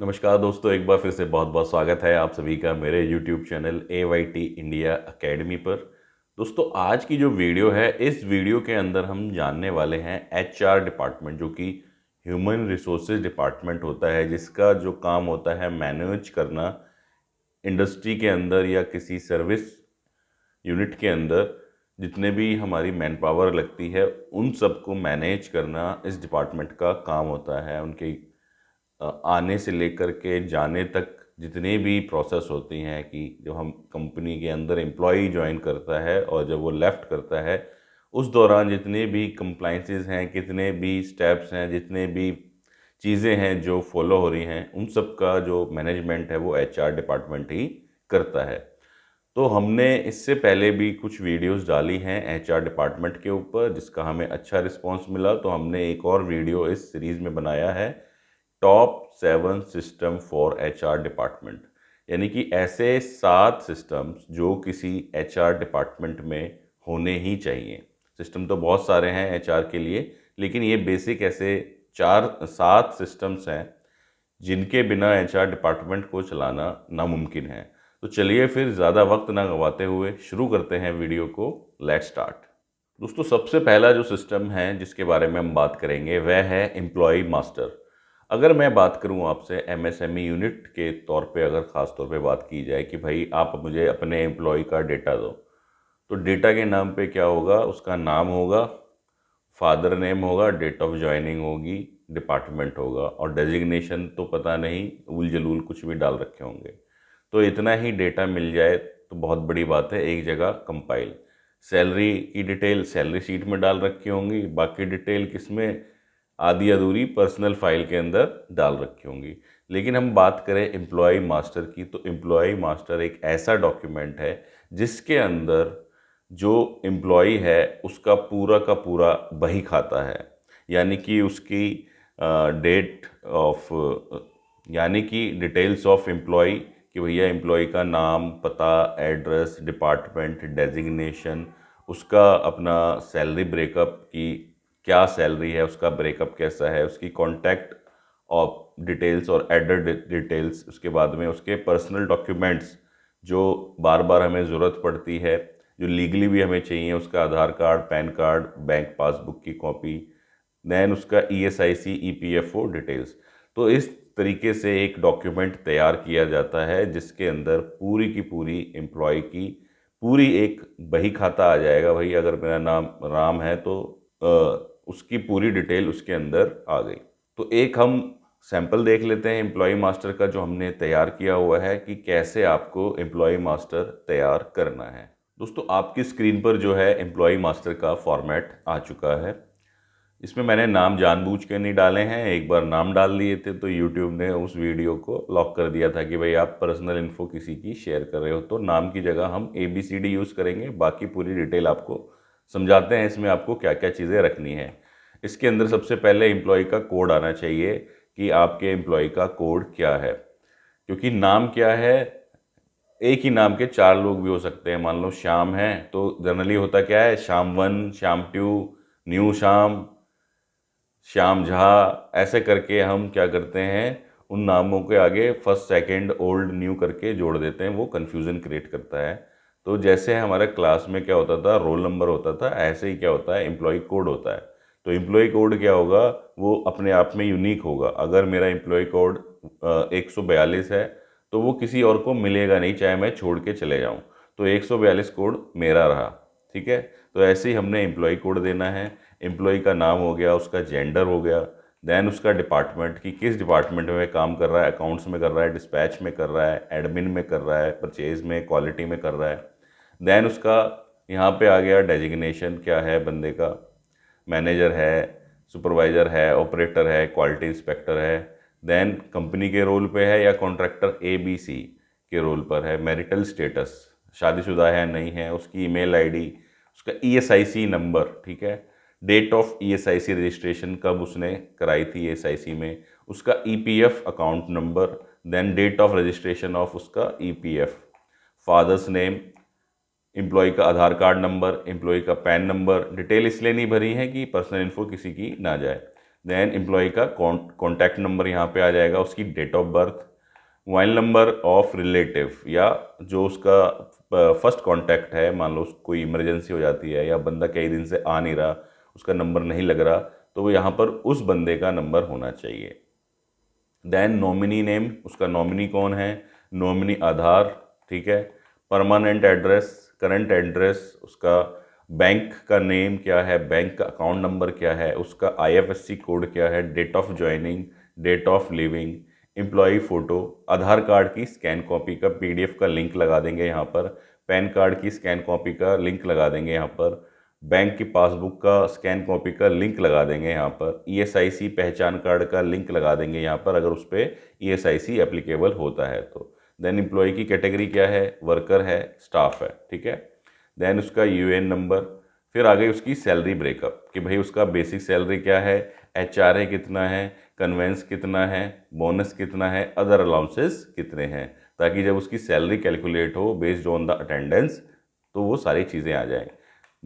नमस्कार दोस्तों एक बार फिर से बहुत बहुत स्वागत है आप सभी का मेरे YouTube channel A Y T India academy पर दोस्तों आज की जो वीडियो है इस वीडियो के अंदर हम जानने वाले हैं एच आर डिपार्टमेंट जो कि ह्यूमन रिसोर्सेज डिपार्टमेंट होता है जिसका जो काम होता है मैनेज करना इंडस्ट्री के अंदर या किसी सर्विस यूनिट के अंदर जितने भी हमारी मैन पावर लगती है उन सबको मैनेज करना इस डिपार्टमेंट का काम होता है उनके आने से लेकर के जाने तक जितने भी प्रोसेस होती हैं कि जब हम कंपनी के अंदर एम्प्लॉई ज्वाइन करता है और जब वो लेफ़्ट करता है उस दौरान जितने भी कंप्लाइंसेस हैं कितने भी स्टेप्स हैं जितने भी चीज़ें हैं जो फॉलो हो रही हैं उन सब का जो मैनेजमेंट है वो एचआर डिपार्टमेंट ही करता है तो हमने इससे पहले भी कुछ वीडियोस डाली हैं एचआर डिपार्टमेंट के ऊपर जिसका हमें अच्छा रिस्पांस मिला तो हमने एक और वीडियो इस सीरीज़ में बनाया है top seven system for HR department यानी कि ऐसे सात सिस्टम्स जो किसी एचआर डिपार्टमेंट में होने ही चाहिए सिस्टम तो बहुत सारे हैं एचआर के लिए लेकिन ये बेसिक ऐसे चार सात सिस्टम्स हैं जिनके बिना एचआर डिपार्टमेंट को चलाना नामुमकिन है तो चलिए फिर ज़्यादा वक्त ना गंवाते हुए शुरू करते हैं वीडियो को लेट स्टार्ट दोस्तों सबसे पहला जो सिस्टम है जिसके बारे में हम बात करेंगे वह है एम्प्लॉ मास्टर अगर मैं बात करूं आपसे एमएसएमई यूनिट e के तौर पे अगर ख़ास तौर पे बात की जाए कि भाई आप मुझे अपने एम्प्लॉय का डेटा दो तो डेटा के नाम पे क्या होगा उसका नाम होगा फादर नेम होगा डेट ऑफ ज्वाइनिंग होगी डिपार्टमेंट होगा और डेजिग्नेशन तो पता नहीं उल जलूल कुछ भी डाल रखे होंगे तो इतना ही डेटा मिल जाए तो बहुत बड़ी बात है एक जगह कंपाइल सैलरी की डिटेल सैलरी शीट में डाल रखी होंगी बाकी डिटेल किस में आधी अधूरी पर्सनल फाइल के अंदर डाल रखी होंगी लेकिन हम बात करें एम्प्लॉय मास्टर की तो एम्प्लॉय मास्टर एक ऐसा डॉक्यूमेंट है जिसके अंदर जो एम्प्लॉय है उसका पूरा का पूरा बही खाता है यानी कि उसकी डेट ऑफ यानी कि डिटेल्स ऑफ एम्प्लॉय कि भैया एम्प्लॉय का नाम पता एड्रेस डिपार्टमेंट डेजिग्नेशन उसका अपना सैलरी ब्रेकअप की क्या सैलरी है उसका ब्रेकअप कैसा है उसकी कॉन्टैक्ट और डिटेल्स और एडेड डिटेल्स उसके बाद में उसके पर्सनल डॉक्यूमेंट्स जो बार बार हमें ज़रूरत पड़ती है जो लीगली भी हमें चाहिए उसका Aadhaar card PAN card bank passbook की कॉपी दैन उसका E S I C E P F O details तो इस तरीके से एक डॉक्यूमेंट तैयार किया जाता है जिसके अंदर पूरी की पूरी एम्प्लॉय की पूरी एक बही खाता आ जाएगा भाई अगर मेरा नाम राम है तो आ, उसकी पूरी डिटेल उसके अंदर आ गई तो एक हम सैंपल देख लेते हैं एम्प्लॉय मास्टर का जो हमने तैयार किया हुआ है कि कैसे आपको एम्प्लॉई मास्टर तैयार करना है दोस्तों आपकी स्क्रीन पर जो है एम्प्लॉई मास्टर का फॉर्मेट आ चुका है इसमें मैंने नाम जानबूझ के नहीं डाले हैं एक बार नाम डाल दिए थे तो यूट्यूब ने उस वीडियो को लॉक कर दिया था कि भाई आप पर्सनल इन्फो किसी की शेयर कर रहे हो तो नाम की जगह हम A B C D use करेंगे बाकी पूरी डिटेल आपको समझाते हैं इसमें आपको क्या क्या चीज़ें रखनी है इसके अंदर सबसे पहले एम्प्लॉय का कोड आना चाहिए कि आपके एम्प्लॉय का कोड क्या है क्योंकि नाम क्या है एक ही नाम के चार लोग भी हो सकते हैं मान लो श्याम है तो जनरली होता क्या है Shyam one Shyam two new Shyam Shyam Jha ऐसे करके हम क्या करते हैं उन नामों के आगे फर्स्ट सेकंड ओल्ड न्यू करके जोड़ देते हैं वो कन्फ्यूज़न क्रिएट करता है तो जैसे हमारे क्लास में क्या होता था रोल नंबर होता था ऐसे ही क्या होता है एम्प्लॉय कोड होता है तो एम्प्लॉय कोड क्या होगा वो अपने आप में यूनिक होगा अगर मेरा एम्प्लॉय कोड एक है तो वो किसी और को मिलेगा नहीं चाहे मैं छोड़ के चले जाऊँ तो एक कोड मेरा रहा ठीक है तो ऐसे ही हमने एम्प्लॉय कोड देना है एम्प्लॉय का नाम हो गया उसका जेंडर हो गया देन उसका डिपार्टमेंट कि किस डिपार्टमेंट में काम कर रहा है अकाउंट्स में कर रहा है डिस्पैच में कर रहा है एडमिन में कर रहा है परचेज में क्वालिटी में कर रहा है दैन उसका यहाँ पे आ गया डेजिग्नेशन क्या है बंदे का मैनेजर है सुपरवाइज़र है ऑपरेटर है क्वालिटी इंस्पेक्टर है दैन कंपनी के रोल पे है या कॉन्ट्रैक्टर ए बी सी के रोल पर है मैरिटल स्टेटस शादीशुदा है नहीं है उसकी ईमेल आईडी उसका ईएसआईसी e नंबर ठीक है डेट ऑफ ईएसआईसी रजिस्ट्रेशन कब उसने कराई थी ईएसआईसी e में उसका EPF account number then date of registration of उसका ईपीएफ फादर्स नेम एम्प्लॉय का आधार कार्ड नंबर एम्प्लॉय का पैन नंबर डिटेल इसलिए नहीं भरी है कि पर्सनल इन्फो किसी की ना जाए दैन एम्प्लॉय का कॉन्टैक्ट नंबर यहाँ पे आ जाएगा उसकी date of birth mobile number of relative या जो उसका फर्स्ट कॉन्टैक्ट है मान लो कोई इमरजेंसी हो जाती है या बंदा कई दिन से आ नहीं रहा उसका नंबर नहीं लग रहा तो वो यहाँ पर उस बंदे का नंबर होना चाहिए दैन नॉमिनी नेम उसका नॉमिनी कौन है नॉमिनी आधार ठीक है परमानेंट एड्रेस करंट एड्रेस उसका बैंक का नेम क्या है बैंक का अकाउंट नंबर क्या है उसका आईएफएससी कोड क्या है date of joining date of living employee photo Aadhaar card की स्कैन कॉपी का पीडीएफ का लिंक लगा देंगे यहाँ पर पैन कार्ड की स्कैन कॉपी का लिंक लगा देंगे यहाँ पर बैंक की पासबुक का स्कैन कॉपी का लिंक लगा देंगे यहाँ पर ई e पहचान कार्ड का लिंक लगा देंगे यहाँ पर अगर उस पर ई एप्लीकेबल होता है तो देन एम्प्लॉय की कैटेगरी क्या है वर्कर है स्टाफ है ठीक है देन उसका यू नंबर फिर आ गई उसकी सैलरी ब्रेकअप कि भाई उसका बेसिक सैलरी क्या है एच आर कितना है कन्वेंस कितना है बोनस कितना है अदर अलाउंसेस कितने हैं ताकि जब उसकी सैलरी कैलकुलेट हो बेस्ड ऑन द अटेंडेंस तो वो सारी चीज़ें आ जाएँ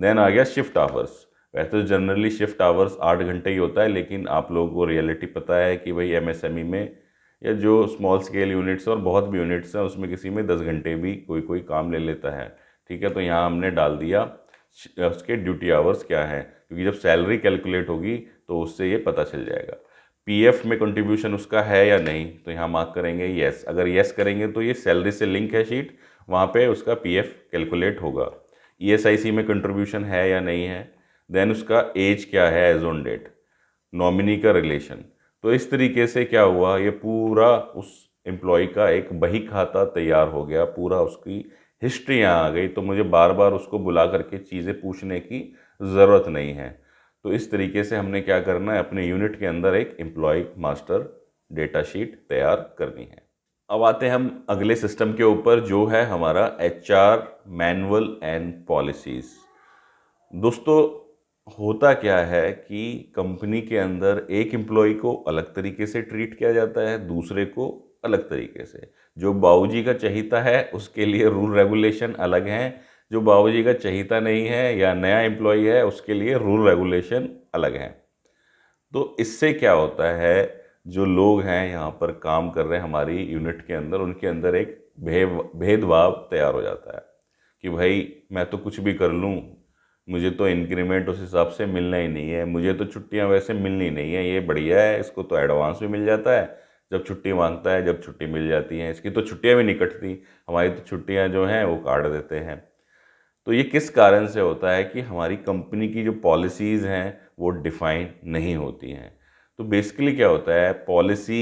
देन आ गया शिफ्ट आवर्स वैसे तो जनरली शिफ्ट आवर्स आठ घंटे ही होता है लेकिन आप लोगों को रियलिटी पता है कि भाई एमएसएमई e में या जो स्मॉल स्केल यूनिट्स और बहुत भी यूनिट्स हैं उसमें किसी में दस घंटे भी कोई कोई काम ले लेता है ठीक है तो यहाँ हमने डाल दिया उसके ड्यूटी आवर्स क्या हैं क्योंकि जब सैलरी कैलकुलेट होगी तो उससे ये पता चल जाएगा पीएफ में कंट्रीब्यूशन उसका है या नहीं तो यहाँ मार्क करेंगे येस अगर येस करेंगे तो ये सैलरी से लिंक है शीट वहाँ पे उसका पी कैलकुलेट होगा ई e में कंट्रीब्यूशन है या नहीं है देन उसका एज क्या है एज ऑन डेट नॉमिनी का रिलेशन तो इस तरीके से क्या हुआ ये पूरा उस एम्प्लॉय का एक बही खाता तैयार हो गया पूरा उसकी हिस्ट्री यहाँ आ गई तो मुझे बार बार उसको बुला करके चीज़ें पूछने की ज़रूरत नहीं है तो इस तरीके से हमने क्या करना है अपने यूनिट के अंदर एक एम्प्लॉय मास्टर डेटा शीट तैयार करनी है अब आते हैं हम अगले सिस्टम के ऊपर जो है हमारा H R manual and policies दोस्तों होता क्या है कि कंपनी के अंदर एक एम्प्लॉय को अलग तरीके से ट्रीट किया जाता है दूसरे को अलग तरीके से जो बाबूजी का चहिता है उसके लिए रूल रेगुलेशन अलग हैं जो बाबूजी का चहिता नहीं है या नया एम्प्लॉय है उसके लिए रूल रेगुलेशन अलग हैं तो इससे क्या होता है जो लोग हैं यहाँ पर काम कर रहे हैं हमारी यूनिट के अंदर उनके अंदर एक भेद भेदभाव तैयार हो जाता है कि भाई मैं तो कुछ भी कर लूँ मुझे तो इंक्रीमेंट उस हिसाब से मिलना ही नहीं है मुझे तो छुट्टियां वैसे मिलनी नहीं है ये बढ़िया है इसको तो एडवांस भी मिल जाता है जब छुट्टी मांगता है जब छुट्टी मिल जाती है इसकी तो छुट्टियाँ भी नहीं कटती हमारी तो छुट्टियाँ जो हैं वो काट देते हैं तो ये किस कारण से होता है कि हमारी कंपनी की जो पॉलिसीज़ हैं वो डिफ़ाइन नहीं होती हैं तो बेसिकली क्या होता है पॉलिसी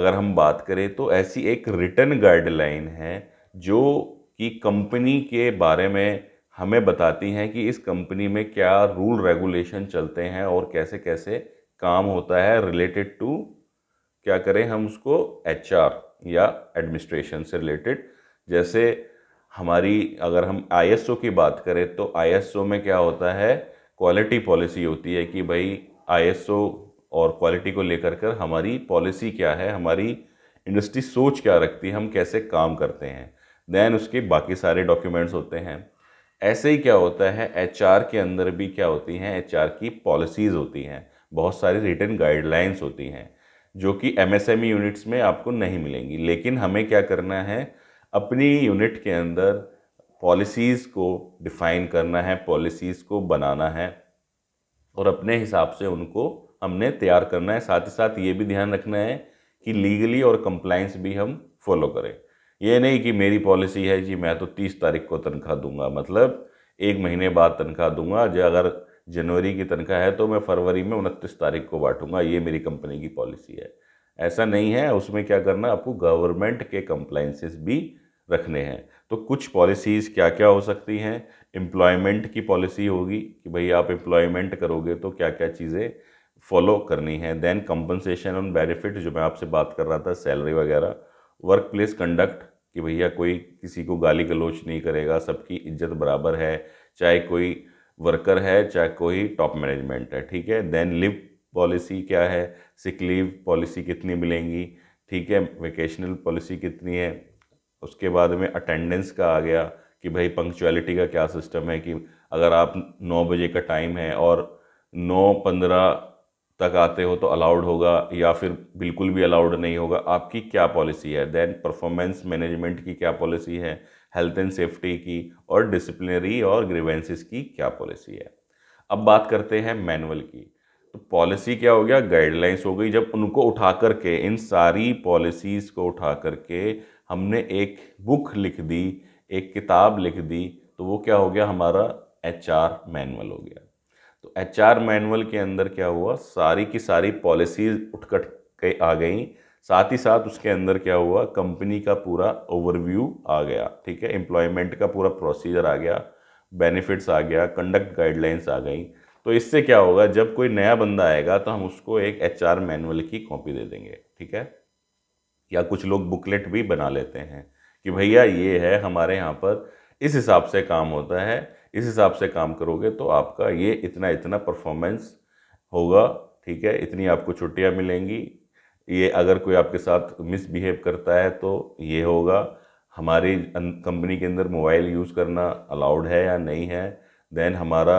अगर हम बात करें तो ऐसी एक रिटर्न गाइडलाइन है जो कि कंपनी के बारे में हमें बताती हैं कि इस कंपनी में क्या रूल रेगुलेशन चलते हैं और कैसे कैसे काम होता है रिलेटेड टू क्या करें हम उसको एच या एडमिनिस्ट्रेशन से रिलेटेड जैसे हमारी अगर हम आई की बात करें तो आई में क्या होता है क्वालिटी पॉलिसी होती है कि भाई आई और क्वालिटी को लेकर कर हमारी पॉलिसी क्या है हमारी इंडस्ट्री सोच क्या रखती है हम कैसे काम करते हैं देन उसके बाकी सारे डॉक्यूमेंट्स होते हैं ऐसे ही क्या होता है एच के अंदर भी क्या होती हैं एच की पॉलिसीज़ होती हैं बहुत सारी रिटर्न गाइडलाइंस होती हैं जो कि एम यूनिट्स e में आपको नहीं मिलेंगी लेकिन हमें क्या करना है अपनी यूनिट के अंदर पॉलिसीज़ को डिफ़ाइन करना है पॉलिसीज़ को बनाना है और अपने हिसाब से उनको हमने तैयार करना है साथ ही साथ ये भी ध्यान रखना है कि लीगली और कंप्लाइंस भी हम फॉलो करें ये नहीं कि मेरी पॉलिसी है जी मैं तो तीस तारीख को तनख्वाह दूंगा मतलब एक महीने बाद तनख्वाह दूंगा जो अगर जनवरी की तनख्वाह है तो मैं फरवरी में उनतीस तारीख को बांटूंगा ये मेरी कंपनी की पॉलिसी है ऐसा नहीं है उसमें क्या करना आपको गवर्नमेंट के कंप्लाइंसेस भी रखने हैं तो कुछ पॉलिसीज़ क्या क्या हो सकती हैं एम्प्लॉयमेंट की पॉलिसी होगी कि भाई आप एम्प्लॉयमेंट करोगे तो क्या क्या चीज़ें फॉलो करनी है देन कंपनसेशन ऑन बेनिफिट जो मैं आपसे बात कर रहा था सैलरी वगैरह वर्क प्लेस कंडक्ट कि भैया कोई किसी को गाली गलोच नहीं करेगा सबकी इज्जत बराबर है चाहे कोई वर्कर है चाहे कोई टॉप मैनेजमेंट है ठीक है देन लिव पॉलिसी क्या है सिक लीव पॉलिसी कितनी मिलेंगी ठीक है वेकेशनल पॉलिसी कितनी है उसके बाद में अटेंडेंस का आ गया कि भाई पंक्चुअलिटी का क्या सिस्टम है कि अगर आप नौ बजे का टाइम है और नौ पंद्रह तक आते हो तो अलाउड होगा या फिर बिल्कुल भी अलाउड नहीं होगा आपकी क्या पॉलिसी है देन परफॉर्मेंस मैनेजमेंट की क्या पॉलिसी है हेल्थ एंड सेफ्टी की और डिसिप्लिनरी और ग्रीवेंसेस की क्या पॉलिसी है अब बात करते हैं मैनुअल की तो पॉलिसी क्या हो गया गाइडलाइंस हो गई जब उनको उठा करके इन सारी पॉलिसीज़ को उठा करके हमने एक बुक लिख दी एक किताब लिख दी तो वो क्या हो गया हमारा एच आर मैनुअल हो गया एच आर मैनुअल के अंदर क्या हुआ सारी की सारी पॉलिसीज उठकट के आ गई साथ ही साथ उसके अंदर क्या हुआ कंपनी का पूरा ओवरव्यू आ गया ठीक है एम्प्लॉयमेंट का पूरा प्रोसीजर आ गया बेनिफिट्स आ गया कंडक्ट गाइडलाइंस आ गई तो इससे क्या होगा जब कोई नया बंदा आएगा तो हम उसको एक एच आर मैनुअल की कॉपी दे देंगे ठीक है या कुछ लोग बुकलेट भी बना लेते हैं कि भैया ये है हमारे यहाँ पर इस हिसाब से काम होता है इस हिसाब से काम करोगे तो आपका ये इतना इतना परफॉर्मेंस होगा ठीक है इतनी आपको छुट्टियाँ मिलेंगी ये अगर कोई आपके साथ मिसबिहेव करता है तो ये होगा हमारी कंपनी अं-, के अंदर मोबाइल यूज़ करना अलाउड है या नहीं है देन हमारा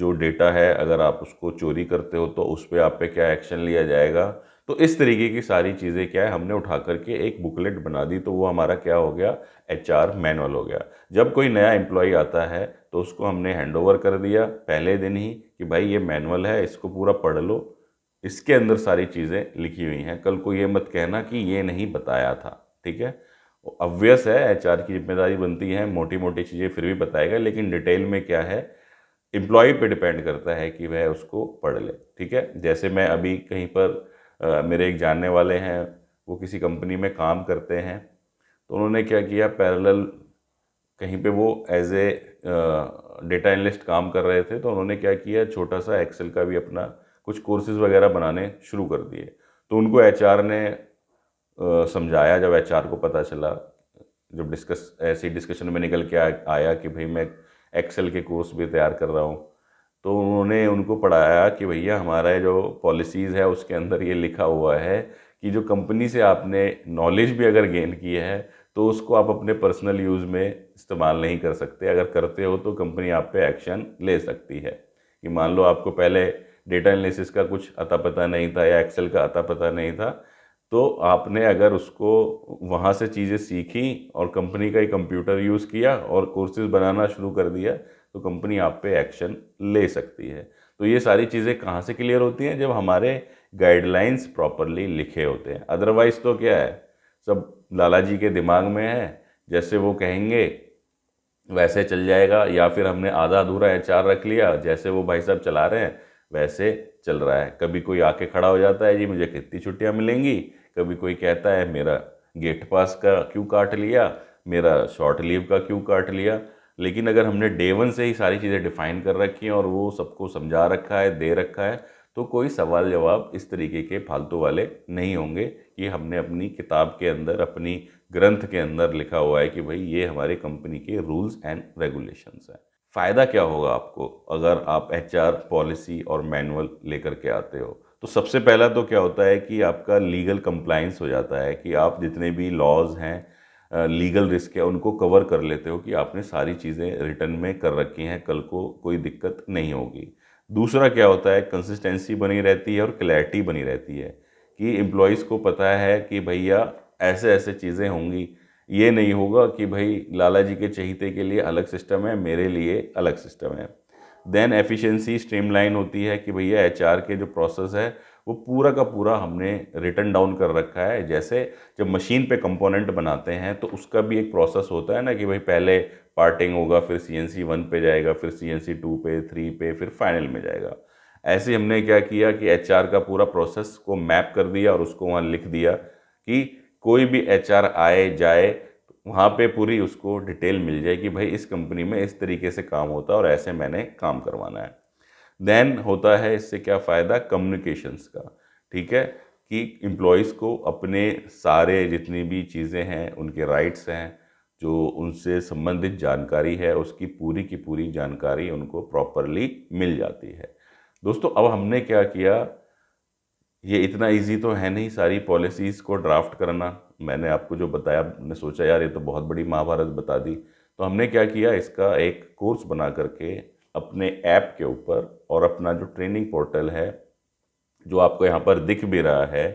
जो डेटा है अगर आप उसको चोरी करते हो तो उस पर आप पे क्या एक्शन लिया जाएगा तो इस तरीके की सारी चीज़ें क्या है हमने उठा करके एक बुकलेट बना दी तो वो हमारा क्या हो गया एच आर मैनुअल हो गया जब कोई नया एम्प्लॉय आता है तो उसको हमने हैंड ओवर कर दिया पहले दिन ही कि भाई ये मैनुअल है इसको पूरा पढ़ लो इसके अंदर सारी चीज़ें लिखी हुई हैं कल को ये मत कहना कि ये नहीं बताया था ठीक है ऑब्वियस है एच की जिम्मेदारी बनती है मोटी मोटी चीज़ें फिर भी बताएगा लेकिन डिटेल में क्या है एम्प्लॉय पे डिपेंड करता है कि वह उसको पढ़ ले ठीक है जैसे मैं अभी कहीं पर मेरे एक जानने वाले हैं वो किसी कंपनी में काम करते हैं तो उन्होंने क्या किया पैरेलल कहीं पे वो एज ए डेटा एनलिस्ट काम कर रहे थे तो उन्होंने क्या किया छोटा सा एक्सेल का भी अपना कुछ कोर्सेज वगैरह बनाने शुरू कर दिए तो उनको एच ने आ, समझाया जब एच को पता चला जब डिस्कस ऐसी डिस्कशन में निकल के आ, आया कि भाई मैं एक्सेल के कोर्स भी तैयार कर रहा हूँ तो उन्होंने उनको पढ़ाया कि भैया हमारा जो पॉलिसीज़ है उसके अंदर ये लिखा हुआ है कि जो कंपनी से आपने नॉलेज भी अगर गेन की है तो उसको आप अपने पर्सनल यूज़ में इस्तेमाल नहीं कर सकते अगर करते हो तो कंपनी आप पे एक्शन ले सकती है कि मान लो आपको पहले डेटा एनालिसिस का कुछ अता पता नहीं था या एक्सेल का अता पता नहीं था तो आपने अगर उसको वहाँ से चीज़ें सीखी और कंपनी का ही कंप्यूटर यूज़ किया और कोर्सेज बनाना शुरू कर दिया तो कंपनी आप पे एक्शन ले सकती है तो ये सारी चीज़ें कहाँ से क्लियर होती हैं जब हमारे गाइडलाइंस प्रॉपरली लिखे होते हैं अदरवाइज़ तो क्या है सब लाला जी के दिमाग में है जैसे वो कहेंगे वैसे चल जाएगा या फिर हमने आधा अधूरा एच रख लिया जैसे वो भाई साहब चला रहे हैं वैसे चल रहा है कभी कोई आके खड़ा हो जाता है जी मुझे कितनी छुट्टियाँ मिलेंगी कभी कोई कहता है मेरा गेट पास का क्यों काट लिया मेरा शॉर्ट लीव का क्यों काट लिया लेकिन अगर हमने डे वन से ही सारी चीज़ें डिफाइन कर रखी हैं और वो सबको समझा रखा है दे रखा है तो कोई सवाल जवाब इस तरीके के फालतू वाले नहीं होंगे ये हमने अपनी किताब के अंदर अपनी ग्रंथ के अंदर लिखा हुआ है कि भाई ये हमारे कंपनी के रूल्स एंड रेगुलेशंस हैं फ़ायदा क्या होगा आपको अगर आप एच पॉलिसी और मैनुअल लेकर के आते हो तो सबसे पहला तो क्या होता है कि आपका लीगल कंप्लाइंस हो जाता है कि आप जितने भी लॉज हैं लीगल रिस्क है उनको कवर कर लेते हो कि आपने सारी चीज़ें रिटर्न में कर रखी हैं कल को कोई दिक्कत नहीं होगी दूसरा क्या होता है कंसिस्टेंसी बनी रहती है और क्लैरिटी बनी रहती है कि एम्प्लॉयज़ को पता है कि भैया ऐसे ऐसे चीज़ें होंगी ये नहीं होगा कि भाई लाला जी के चहीते के लिए अलग सिस्टम है मेरे लिए अलग सिस्टम है देन एफिशिएंसी स्ट्रीमलाइन होती है कि भैया एचआर के जो प्रोसेस है वो पूरा का पूरा हमने रिटर्न डाउन कर रखा है जैसे जब मशीन पे कंपोनेंट बनाते हैं तो उसका भी एक प्रोसेस होता है ना कि भाई पहले पार्टिंग होगा फिर सी एन सी वन पे जाएगा फिर सी एन सी टू पे थ्री पे फिर फाइनल में जाएगा ऐसे हमने क्या किया कि एच आर का पूरा प्रोसेस को मैप कर दिया और उसको वहाँ लिख दिया कि कोई भी एच आर आए जाए वहाँ पे पूरी उसको डिटेल मिल जाए कि भाई इस कंपनी में इस तरीके से काम होता है और ऐसे मैंने काम करवाना है देन होता है इससे क्या फ़ायदा कम्युनिकेशंस का ठीक है कि एम्प्लॉयज़ को अपने सारे जितनी भी चीज़ें हैं उनके राइट्स हैं जो उनसे संबंधित जानकारी है उसकी पूरी की पूरी जानकारी उनको प्रॉपरली मिल जाती है दोस्तों अब हमने क्या किया ये इतना इजी तो है नहीं सारी पॉलिसीज़ को ड्राफ्ट करना मैंने आपको जो बताया मैंने सोचा यार ये तो बहुत बड़ी महाभारत बता दी तो हमने क्या किया इसका एक कोर्स बना करके अपने ऐप के ऊपर और अपना जो ट्रेनिंग पोर्टल है जो आपको यहाँ पर दिख भी रहा है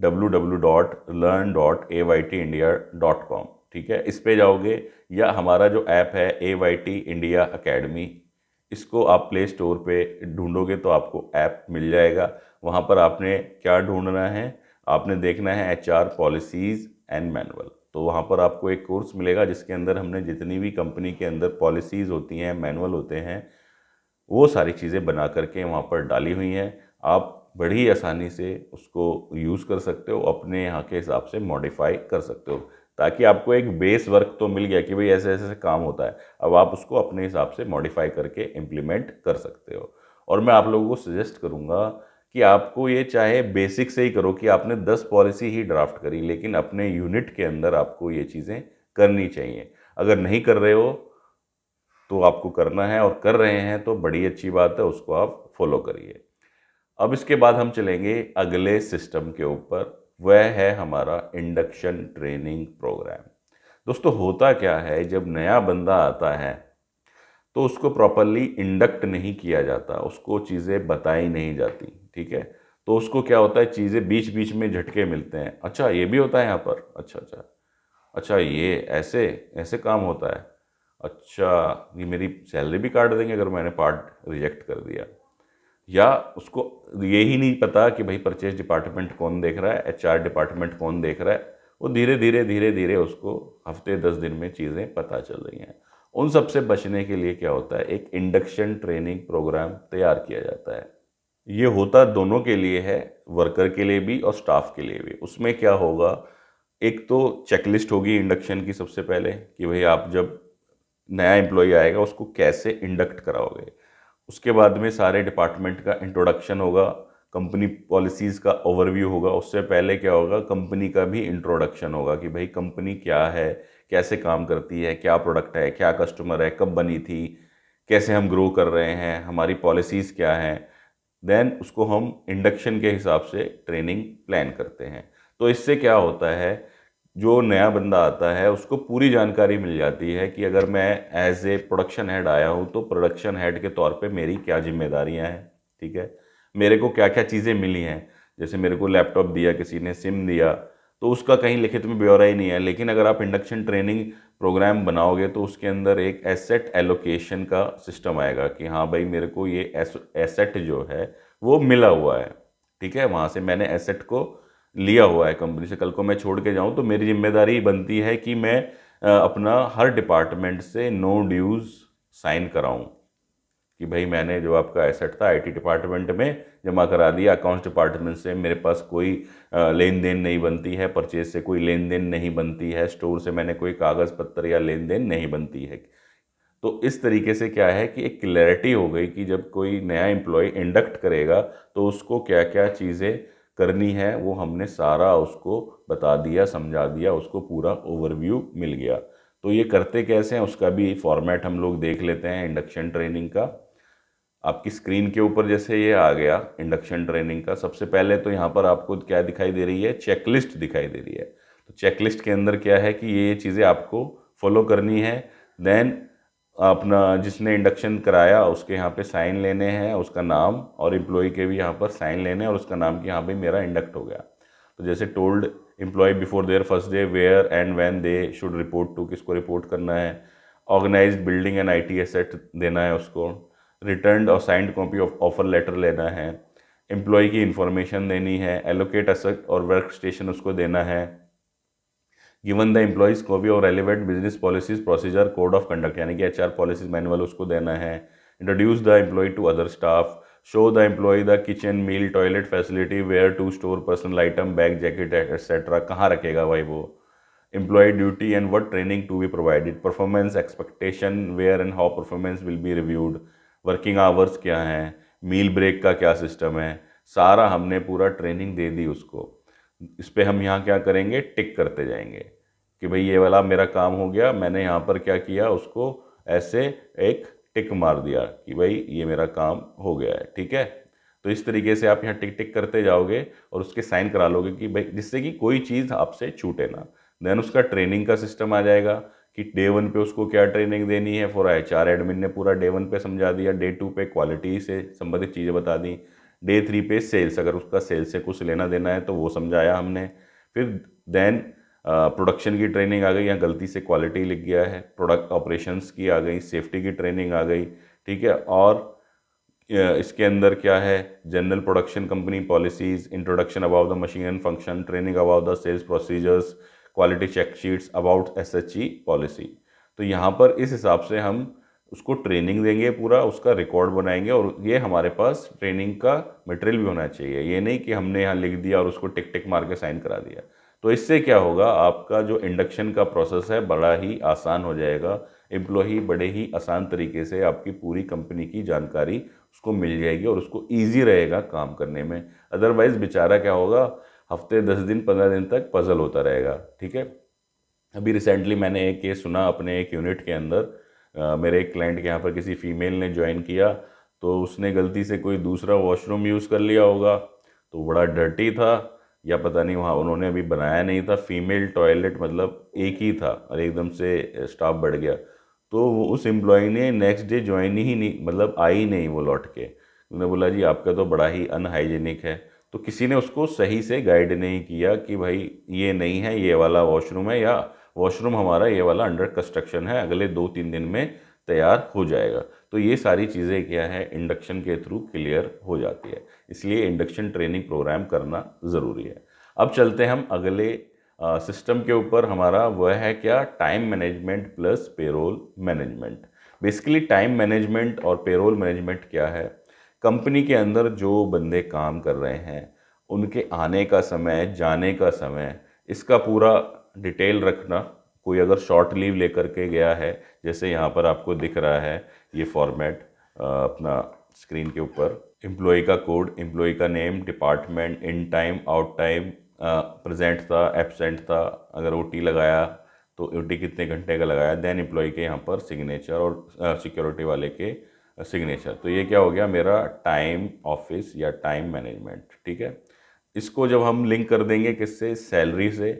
W W dot learn dot A Y T India dot com ठीक है इस पर जाओगे या हमारा जो ऐप है A Y T India academy इसको आप प्ले स्टोर पे ढूंढोगे तो आपको ऐप मिल जाएगा वहाँ पर आपने क्या ढूंढना है आपने देखना है H R policies and manual तो वहाँ पर आपको एक कोर्स मिलेगा जिसके अंदर हमने जितनी भी कंपनी के अंदर पॉलिसीज़ होती हैं मैनुअल होते हैं वो सारी चीज़ें बना करके वहाँ पर डाली हुई हैं आप बड़ी आसानी से उसको यूज़ कर सकते हो अपने यहाँ के हिसाब से मॉडिफाई कर सकते हो ताकि आपको एक बेस वर्क तो मिल गया कि भाई ऐसे ऐसे काम होता है अब आप उसको अपने हिसाब से मॉडिफाई करके इम्प्लीमेंट कर सकते हो और मैं आप लोगों को सजेस्ट करूँगा कि आपको ये चाहे बेसिक से ही करो कि आपने 10 पॉलिसी ही ड्राफ्ट करी लेकिन अपने यूनिट के अंदर आपको ये चीज़ें करनी चाहिए अगर नहीं कर रहे हो तो आपको करना है और कर रहे हैं तो बड़ी अच्छी बात है उसको आप फॉलो करिए अब इसके बाद हम चलेंगे अगले सिस्टम के ऊपर वह है हमारा इंडक्शन ट्रेनिंग प्रोग्राम दोस्तों होता क्या है जब नया बंदा आता है तो उसको प्रॉपरली इंडक्ट नहीं किया जाता उसको चीज़ें बताई नहीं जाती ठीक है तो उसको क्या होता है चीज़ें बीच बीच में झटके मिलते हैं अच्छा ये भी होता है यहाँ पर अच्छा अच्छा अच्छा ये ऐसे ऐसे काम होता है अच्छा ये मेरी सैलरी भी काट देंगे अगर मैंने पार्ट रिजेक्ट कर दिया या उसको ये ही नहीं पता कि भाई परचेज डिपार्टमेंट कौन देख रहा है एच डिपार्टमेंट कौन देख रहा है वो धीरे धीरे धीरे धीरे उसको हफ्ते दस दिन में चीज़ें पता चल रही हैं उन सब से बचने के लिए क्या होता है एक इंडक्शन ट्रेनिंग प्रोग्राम तैयार किया जाता है ये होता दोनों के लिए है वर्कर के लिए भी और स्टाफ के लिए भी उसमें क्या होगा एक तो चेकलिस्ट होगी इंडक्शन की सबसे पहले कि भाई आप जब नया एम्प्लॉय आएगा उसको कैसे इंडक्ट कराओगे उसके बाद में सारे डिपार्टमेंट का इंट्रोडक्शन होगा कंपनी पॉलिसीज़ का ओवरव्यू होगा उससे पहले क्या होगा कंपनी का भी इंट्रोडक्शन होगा कि भाई कंपनी क्या है कैसे काम करती है क्या प्रोडक्ट है क्या कस्टमर है कब बनी थी कैसे हम ग्रो कर रहे हैं हमारी पॉलिसीज़ क्या हैं देन उसको हम इंडक्शन के हिसाब से ट्रेनिंग प्लान करते हैं तो इससे क्या होता है जो नया बंदा आता है उसको पूरी जानकारी मिल जाती है कि अगर मैं एज ए प्रोडक्शन हेड आया हूँ तो प्रोडक्शन हेड के तौर पे मेरी क्या जिम्मेदारियाँ हैं ठीक है मेरे को क्या क्या चीज़ें मिली हैं जैसे मेरे को लैपटॉप दिया किसी ने सिम दिया तो उसका कहीं लिखित में ब्यौरा ही नहीं है लेकिन अगर आप इंडक्शन ट्रेनिंग प्रोग्राम बनाओगे तो उसके अंदर एक एसेट एलोकेशन का सिस्टम आएगा कि हाँ भाई मेरे को ये एसेट जो है वो मिला हुआ है ठीक है वहाँ से मैंने एसेट को लिया हुआ है कंपनी से कल को मैं छोड़ के जाऊँ तो मेरी जिम्मेदारी बनती है कि मैं अपना हर डिपार्टमेंट से नो ड्यूज़ साइन कराऊँ कि भाई मैंने जो आपका एसेट था आईटी डिपार्टमेंट में जमा करा दिया अकाउंट्स डिपार्टमेंट से मेरे पास कोई लेन देन नहीं बनती है परचेज से कोई लेन देन नहीं बनती है स्टोर से मैंने कोई कागज़ पत्र या लेन देन नहीं बनती है तो इस तरीके से क्या है कि एक क्लैरिटी हो गई कि जब कोई नया एम्प्लॉय इंडक्ट करेगा तो उसको क्या क्या चीज़ें करनी है वो हमने सारा उसको बता दिया समझा दिया उसको पूरा ओवरव्यू मिल गया तो ये करते कैसे हैं उसका भी फॉर्मेट हम लोग देख लेते हैं इंडक्शन ट्रेनिंग का आपकी स्क्रीन के ऊपर जैसे ये आ गया इंडक्शन ट्रेनिंग का सबसे पहले तो यहाँ पर आपको क्या दिखाई दे रही है चेकलिस्ट दिखाई दे रही है तो चेकलिस्ट के अंदर क्या है कि ये ये चीज़ें आपको फॉलो करनी है देन अपना जिसने इंडक्शन कराया उसके यहाँ पे साइन लेने हैं उसका नाम और एम्प्लॉय के भी यहाँ पर साइन लेने हैं और उसका नाम कि यहाँ पर मेरा इंडक्ट हो गया तो जैसे told employee before their first day where and when they should report to किसको रिपोर्ट करना है organise building and I T asset देना है उसको रिटर्न और signed copy of offer letter लेना है एम्प्लॉय की इन्फॉर्मेशन देनी है एलोकेट असक और वर्क स्टेशन उसको देना है गिवन द एम्प्लॉयज़ को भी और relevant business policies procedure code of conduct यानी कि एच आर पॉलिसीज मैनुअल उसको देना है introduce the employee to other staff show the employee the kitchen meal toilet facility where to store personal item bag jacket etcetera कहाँ रखेगा भाई वो employee duty and what training to be provided performance expectation where and how performance will be reviewed working hours क्या हैं मील break का क्या system है सारा हमने पूरा ट्रेनिंग दे दी उसको इस पर हम यहाँ क्या करेंगे टिक करते जाएंगे कि भाई ये वाला मेरा काम हो गया मैंने यहाँ पर क्या किया उसको ऐसे एक टिक मार दिया कि भाई ये मेरा काम हो गया है ठीक है तो इस तरीके से आप यहाँ टिक टिक करते जाओगे और उसके साइन करा लोगे कि भाई जिससे कि कोई चीज़ आपसे छूटे ना देन उसका ट्रेनिंग का सिस्टम आ जाएगा कि डे वन पे उसको क्या ट्रेनिंग देनी है फॉर एच आर एडमिन ने पूरा डे वन पे समझा दिया डे टू पे क्वालिटी से संबंधित चीज़ें बता दी डे थ्री पे सेल्स अगर उसका सेल्स से कुछ लेना देना है तो वो समझाया हमने फिर देन प्रोडक्शन की ट्रेनिंग आ गई यहाँ गलती से क्वालिटी लिख गया है प्रोडक्ट ऑपरेशंस की आ गई सेफ्टी की ट्रेनिंग आ गई ठीक है और इसके अंदर क्या है general production company policies introduction about the machine and function training about the sales procedures quality check sheets about S H E policy तो यहाँ पर इस हिसाब से हम उसको ट्रेनिंग देंगे पूरा उसका रिकॉर्ड बनाएंगे और ये हमारे पास ट्रेनिंग का मटेरियल भी होना चाहिए ये नहीं कि हमने यहाँ लिख दिया और उसको टिक टिक मार के साइन करा दिया तो इससे क्या होगा आपका जो इंडक्शन का प्रोसेस है बड़ा ही आसान हो जाएगा एम्प्लॉही बड़े ही आसान तरीके से आपकी पूरी कंपनी की जानकारी उसको मिल जाएगी और उसको ईजी रहेगा काम करने में अदरवाइज़ बेचारा क्या होगा हफ्ते दस दिन पंद्रह दिन तक पज़ल होता रहेगा ठीक है अभी रिसेंटली मैंने एक केस सुना अपने एक यूनिट के अंदर आ, मेरे एक क्लाइंट के यहाँ पर किसी फीमेल ने ज्वाइन किया तो उसने गलती से कोई दूसरा वॉशरूम यूज़ कर लिया होगा तो बड़ा डर्टी था या पता नहीं वहाँ उन्होंने अभी बनाया नहीं था फीमेल टॉयलेट मतलब एक ही था और एकदम से स्टाफ बढ़ गया तो वो उस एम्प्लॉय ने नेक्स्ट डे ज्वाइन ही नहीं मतलब आई नहीं वो लौट के उन्होंने बोला जी आपका तो बड़ा ही अनहाइजीनिक है तो किसी ने उसको सही से गाइड नहीं किया कि भाई ये नहीं है ये वाला वॉशरूम है या वॉशरूम हमारा ये वाला अंडर कंस्ट्रक्शन है अगले दो तीन दिन में तैयार हो जाएगा तो ये सारी चीज़ें क्या है इंडक्शन के थ्रू क्लियर हो जाती है इसलिए इंडक्शन ट्रेनिंग प्रोग्राम करना ज़रूरी है अब चलते हम अगले सिस्टम के ऊपर हमारा वह है क्या time management plus payroll management basically time management और पेरोल मैनेजमेंट क्या है कंपनी के अंदर जो बंदे काम कर रहे हैं उनके आने का समय जाने का समय इसका पूरा डिटेल रखना कोई अगर शॉर्ट लीव लेकर के गया है जैसे यहाँ पर आपको दिख रहा है ये फॉर्मेट अपना स्क्रीन के ऊपर एम्प्लॉय का कोड एम्प्लॉय का name department in time out time present था एबसेंट था अगर ओ लगाया तो ओ कितने घंटे का लगाया देन एम्प्लॉय के यहाँ पर सिग्नेचर और सिक्योरिटी वाले के सिग्नेचर तो ये क्या हो गया मेरा टाइम ऑफिस या टाइम मैनेजमेंट ठीक है इसको जब हम लिंक कर देंगे किससे सैलरी से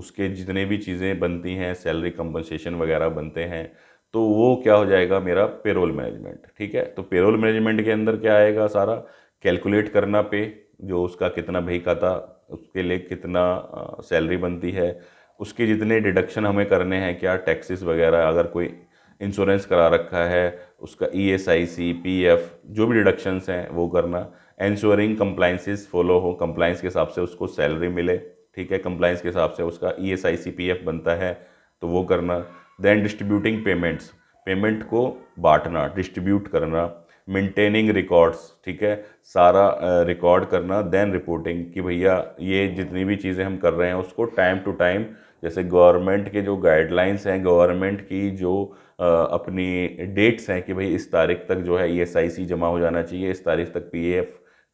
उसके जितने भी चीज़ें बनती हैं सैलरी कंपनसेशन वगैरह बनते हैं तो वो क्या हो जाएगा मेरा पेरोल मैनेजमेंट ठीक है तो पेरोल मैनेजमेंट के अंदर क्या आएगा सारा कैलकुलेट करना पे जो उसका कितना भईका था उसके लिए कितना सैलरी बनती है उसके जितने डिडक्शन हमें करने हैं क्या टैक्सेस वगैरह अगर कोई इंश्योरेंस करा रखा है उसका E S I C P F जो भी डिडक्शंस हैं वो करना इंश्योरिंग कंप्लाइंसेस फॉलो हो कंप्लाइंस के हिसाब से उसको सैलरी मिले ठीक है कंप्लाइंस के हिसाब से उसका E S I C P F बनता है तो वो करना दैन डिस्ट्रीब्यूटिंग पेमेंट्स पेमेंट को बांटना डिस्ट्रीब्यूट करना मेंटेनिंग रिकॉर्ड्स ठीक है सारा रिकॉर्ड करना देन रिपोर्टिंग कि भैया ये जितनी भी चीज़ें हम कर रहे हैं उसको टाइम टू टाइम जैसे गवर्नमेंट के जो गाइडलाइंस हैं गवर्नमेंट की जो अपनी डेट्स हैं कि भाई इस तारीख तक जो है ई e जमा हो जाना चाहिए इस तारीख तक पी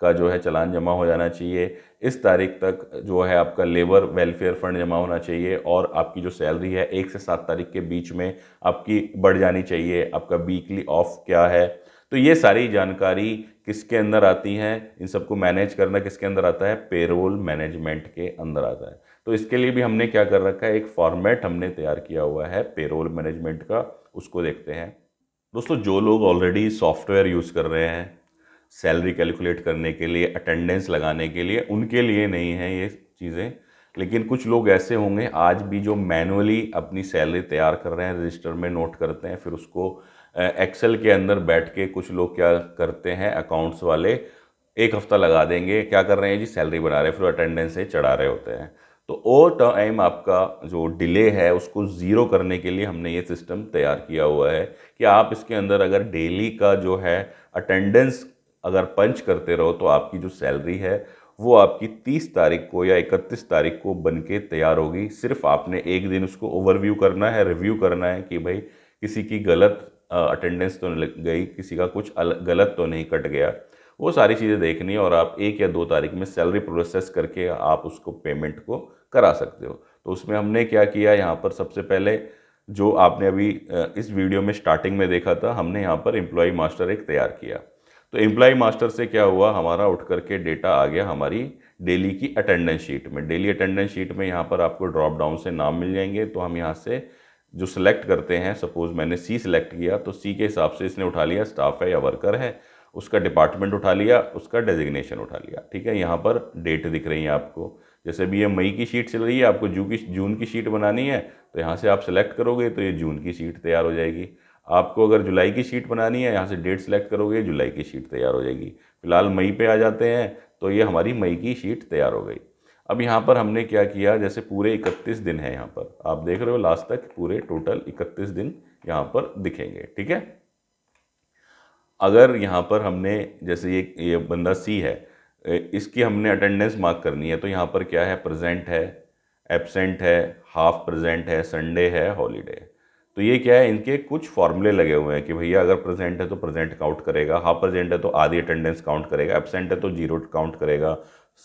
का जो है चलान जमा हो जाना चाहिए इस तारीख तक जो है आपका लेबर वेलफेयर फंड जमा होना चाहिए और आपकी जो सैलरी है एक से सात तारीख के बीच में आपकी बढ़ जानी चाहिए आपका वीकली ऑफ क्या है तो ये सारी जानकारी किसके अंदर आती है इन सबको मैनेज करना किसके अंदर आता है पेरोल मैनेजमेंट के अंदर आता है तो इसके लिए भी हमने क्या कर रखा है एक फॉर्मेट हमने तैयार किया हुआ है पेरोल मैनेजमेंट का उसको देखते हैं दोस्तों जो लोग ऑलरेडी सॉफ्टवेयर यूज़ कर रहे हैं सैलरी कैलकुलेट करने के लिए अटेंडेंस लगाने के लिए उनके लिए नहीं है ये चीज़ें लेकिन कुछ लोग ऐसे होंगे आज भी जो मैनुअली अपनी सैलरी तैयार कर रहे हैं रजिस्टर में नोट करते हैं फिर उसको एक्सेल के अंदर बैठ के कुछ लोग क्या करते हैं अकाउंट्स वाले एक हफ्ता लगा देंगे क्या कर रहे हैं जी सैलरी बना रहे हैं फिर अटेंडेंस से चढ़ा रहे होते हैं तो ओ टाइम आपका जो डिले है उसको ज़ीरो करने के लिए हमने ये सिस्टम तैयार किया हुआ है कि आप इसके अंदर अगर डेली का जो है अटेंडेंस अगर पंच करते रहो तो आपकी जो सैलरी है वो आपकी तीस तारीख को या इकतीस तारीख को बन के तैयार होगी सिर्फ आपने एक दिन उसको ओवरव्यू करना है रिव्यू करना है कि भाई किसी की गलत अटेंडेंस तो नहीं गई किसी का कुछ गलत तो नहीं कट गया वो सारी चीज़ें देखनी है और आप एक या दो तारीख में सैलरी प्रोसेस करके आप उसको पेमेंट को करा सकते हो तो उसमें हमने क्या किया यहाँ पर सबसे पहले जो आपने अभी इस वीडियो में स्टार्टिंग में देखा था हमने यहाँ पर एम्प्लॉय मास्टर एक तैयार किया तो एम्प्लॉय मास्टर से क्या हुआ हमारा उठ करके डेटा आ गया हमारी डेली की अटेंडेंस शीट में डेली अटेंडेंस शीट में यहाँ पर आपको ड्रॉप डाउन से नाम मिल जाएंगे तो हम यहाँ से जो सिलेक्ट करते हैं सपोज मैंने सी सिलेक्ट किया तो सी के हिसाब से इसने उठा लिया स्टाफ है या वर्कर है उसका डिपार्टमेंट उठा लिया उसका डेजिग्नेशन उठा लिया ठीक है यहाँ पर डेट दिख रही है आपको जैसे भी ये मई की शीट चल रही है आपको जू की जून की शीट बनानी है तो यहाँ से आप सिलेक्ट करोगे तो ये जून की शीट तैयार हो जाएगी आपको अगर जुलाई की शीट बनानी है यहाँ से डेट सेलेक्ट करोगे जुलाई की शीट तैयार हो जाएगी फिलहाल मई पे आ जाते हैं तो ये हमारी मई की शीट तैयार हो गई अब यहाँ पर हमने क्या किया जैसे पूरे 31 दिन है यहाँ पर आप देख रहे हो लास्ट तक पूरे टोटल 31 दिन यहाँ पर दिखेंगे ठीक है अगर यहाँ पर हमने जैसे ये ये बंदा सी है इसकी हमने अटेंडेंस मार्क करनी है तो यहाँ पर क्या है प्रेजेंट है एबसेंट है हाफ प्रेजेंट है संडे है हॉलीडे है तो ये क्या है इनके कुछ फॉर्मूले लगे हुए हैं कि भैया अगर प्रेजेंट है तो प्रेजेंट काउंट करेगा हाफ प्रेजेंट है तो आधी अटेंडेंस काउंट करेगा एबसेंट है तो जीरो काउंट करेगा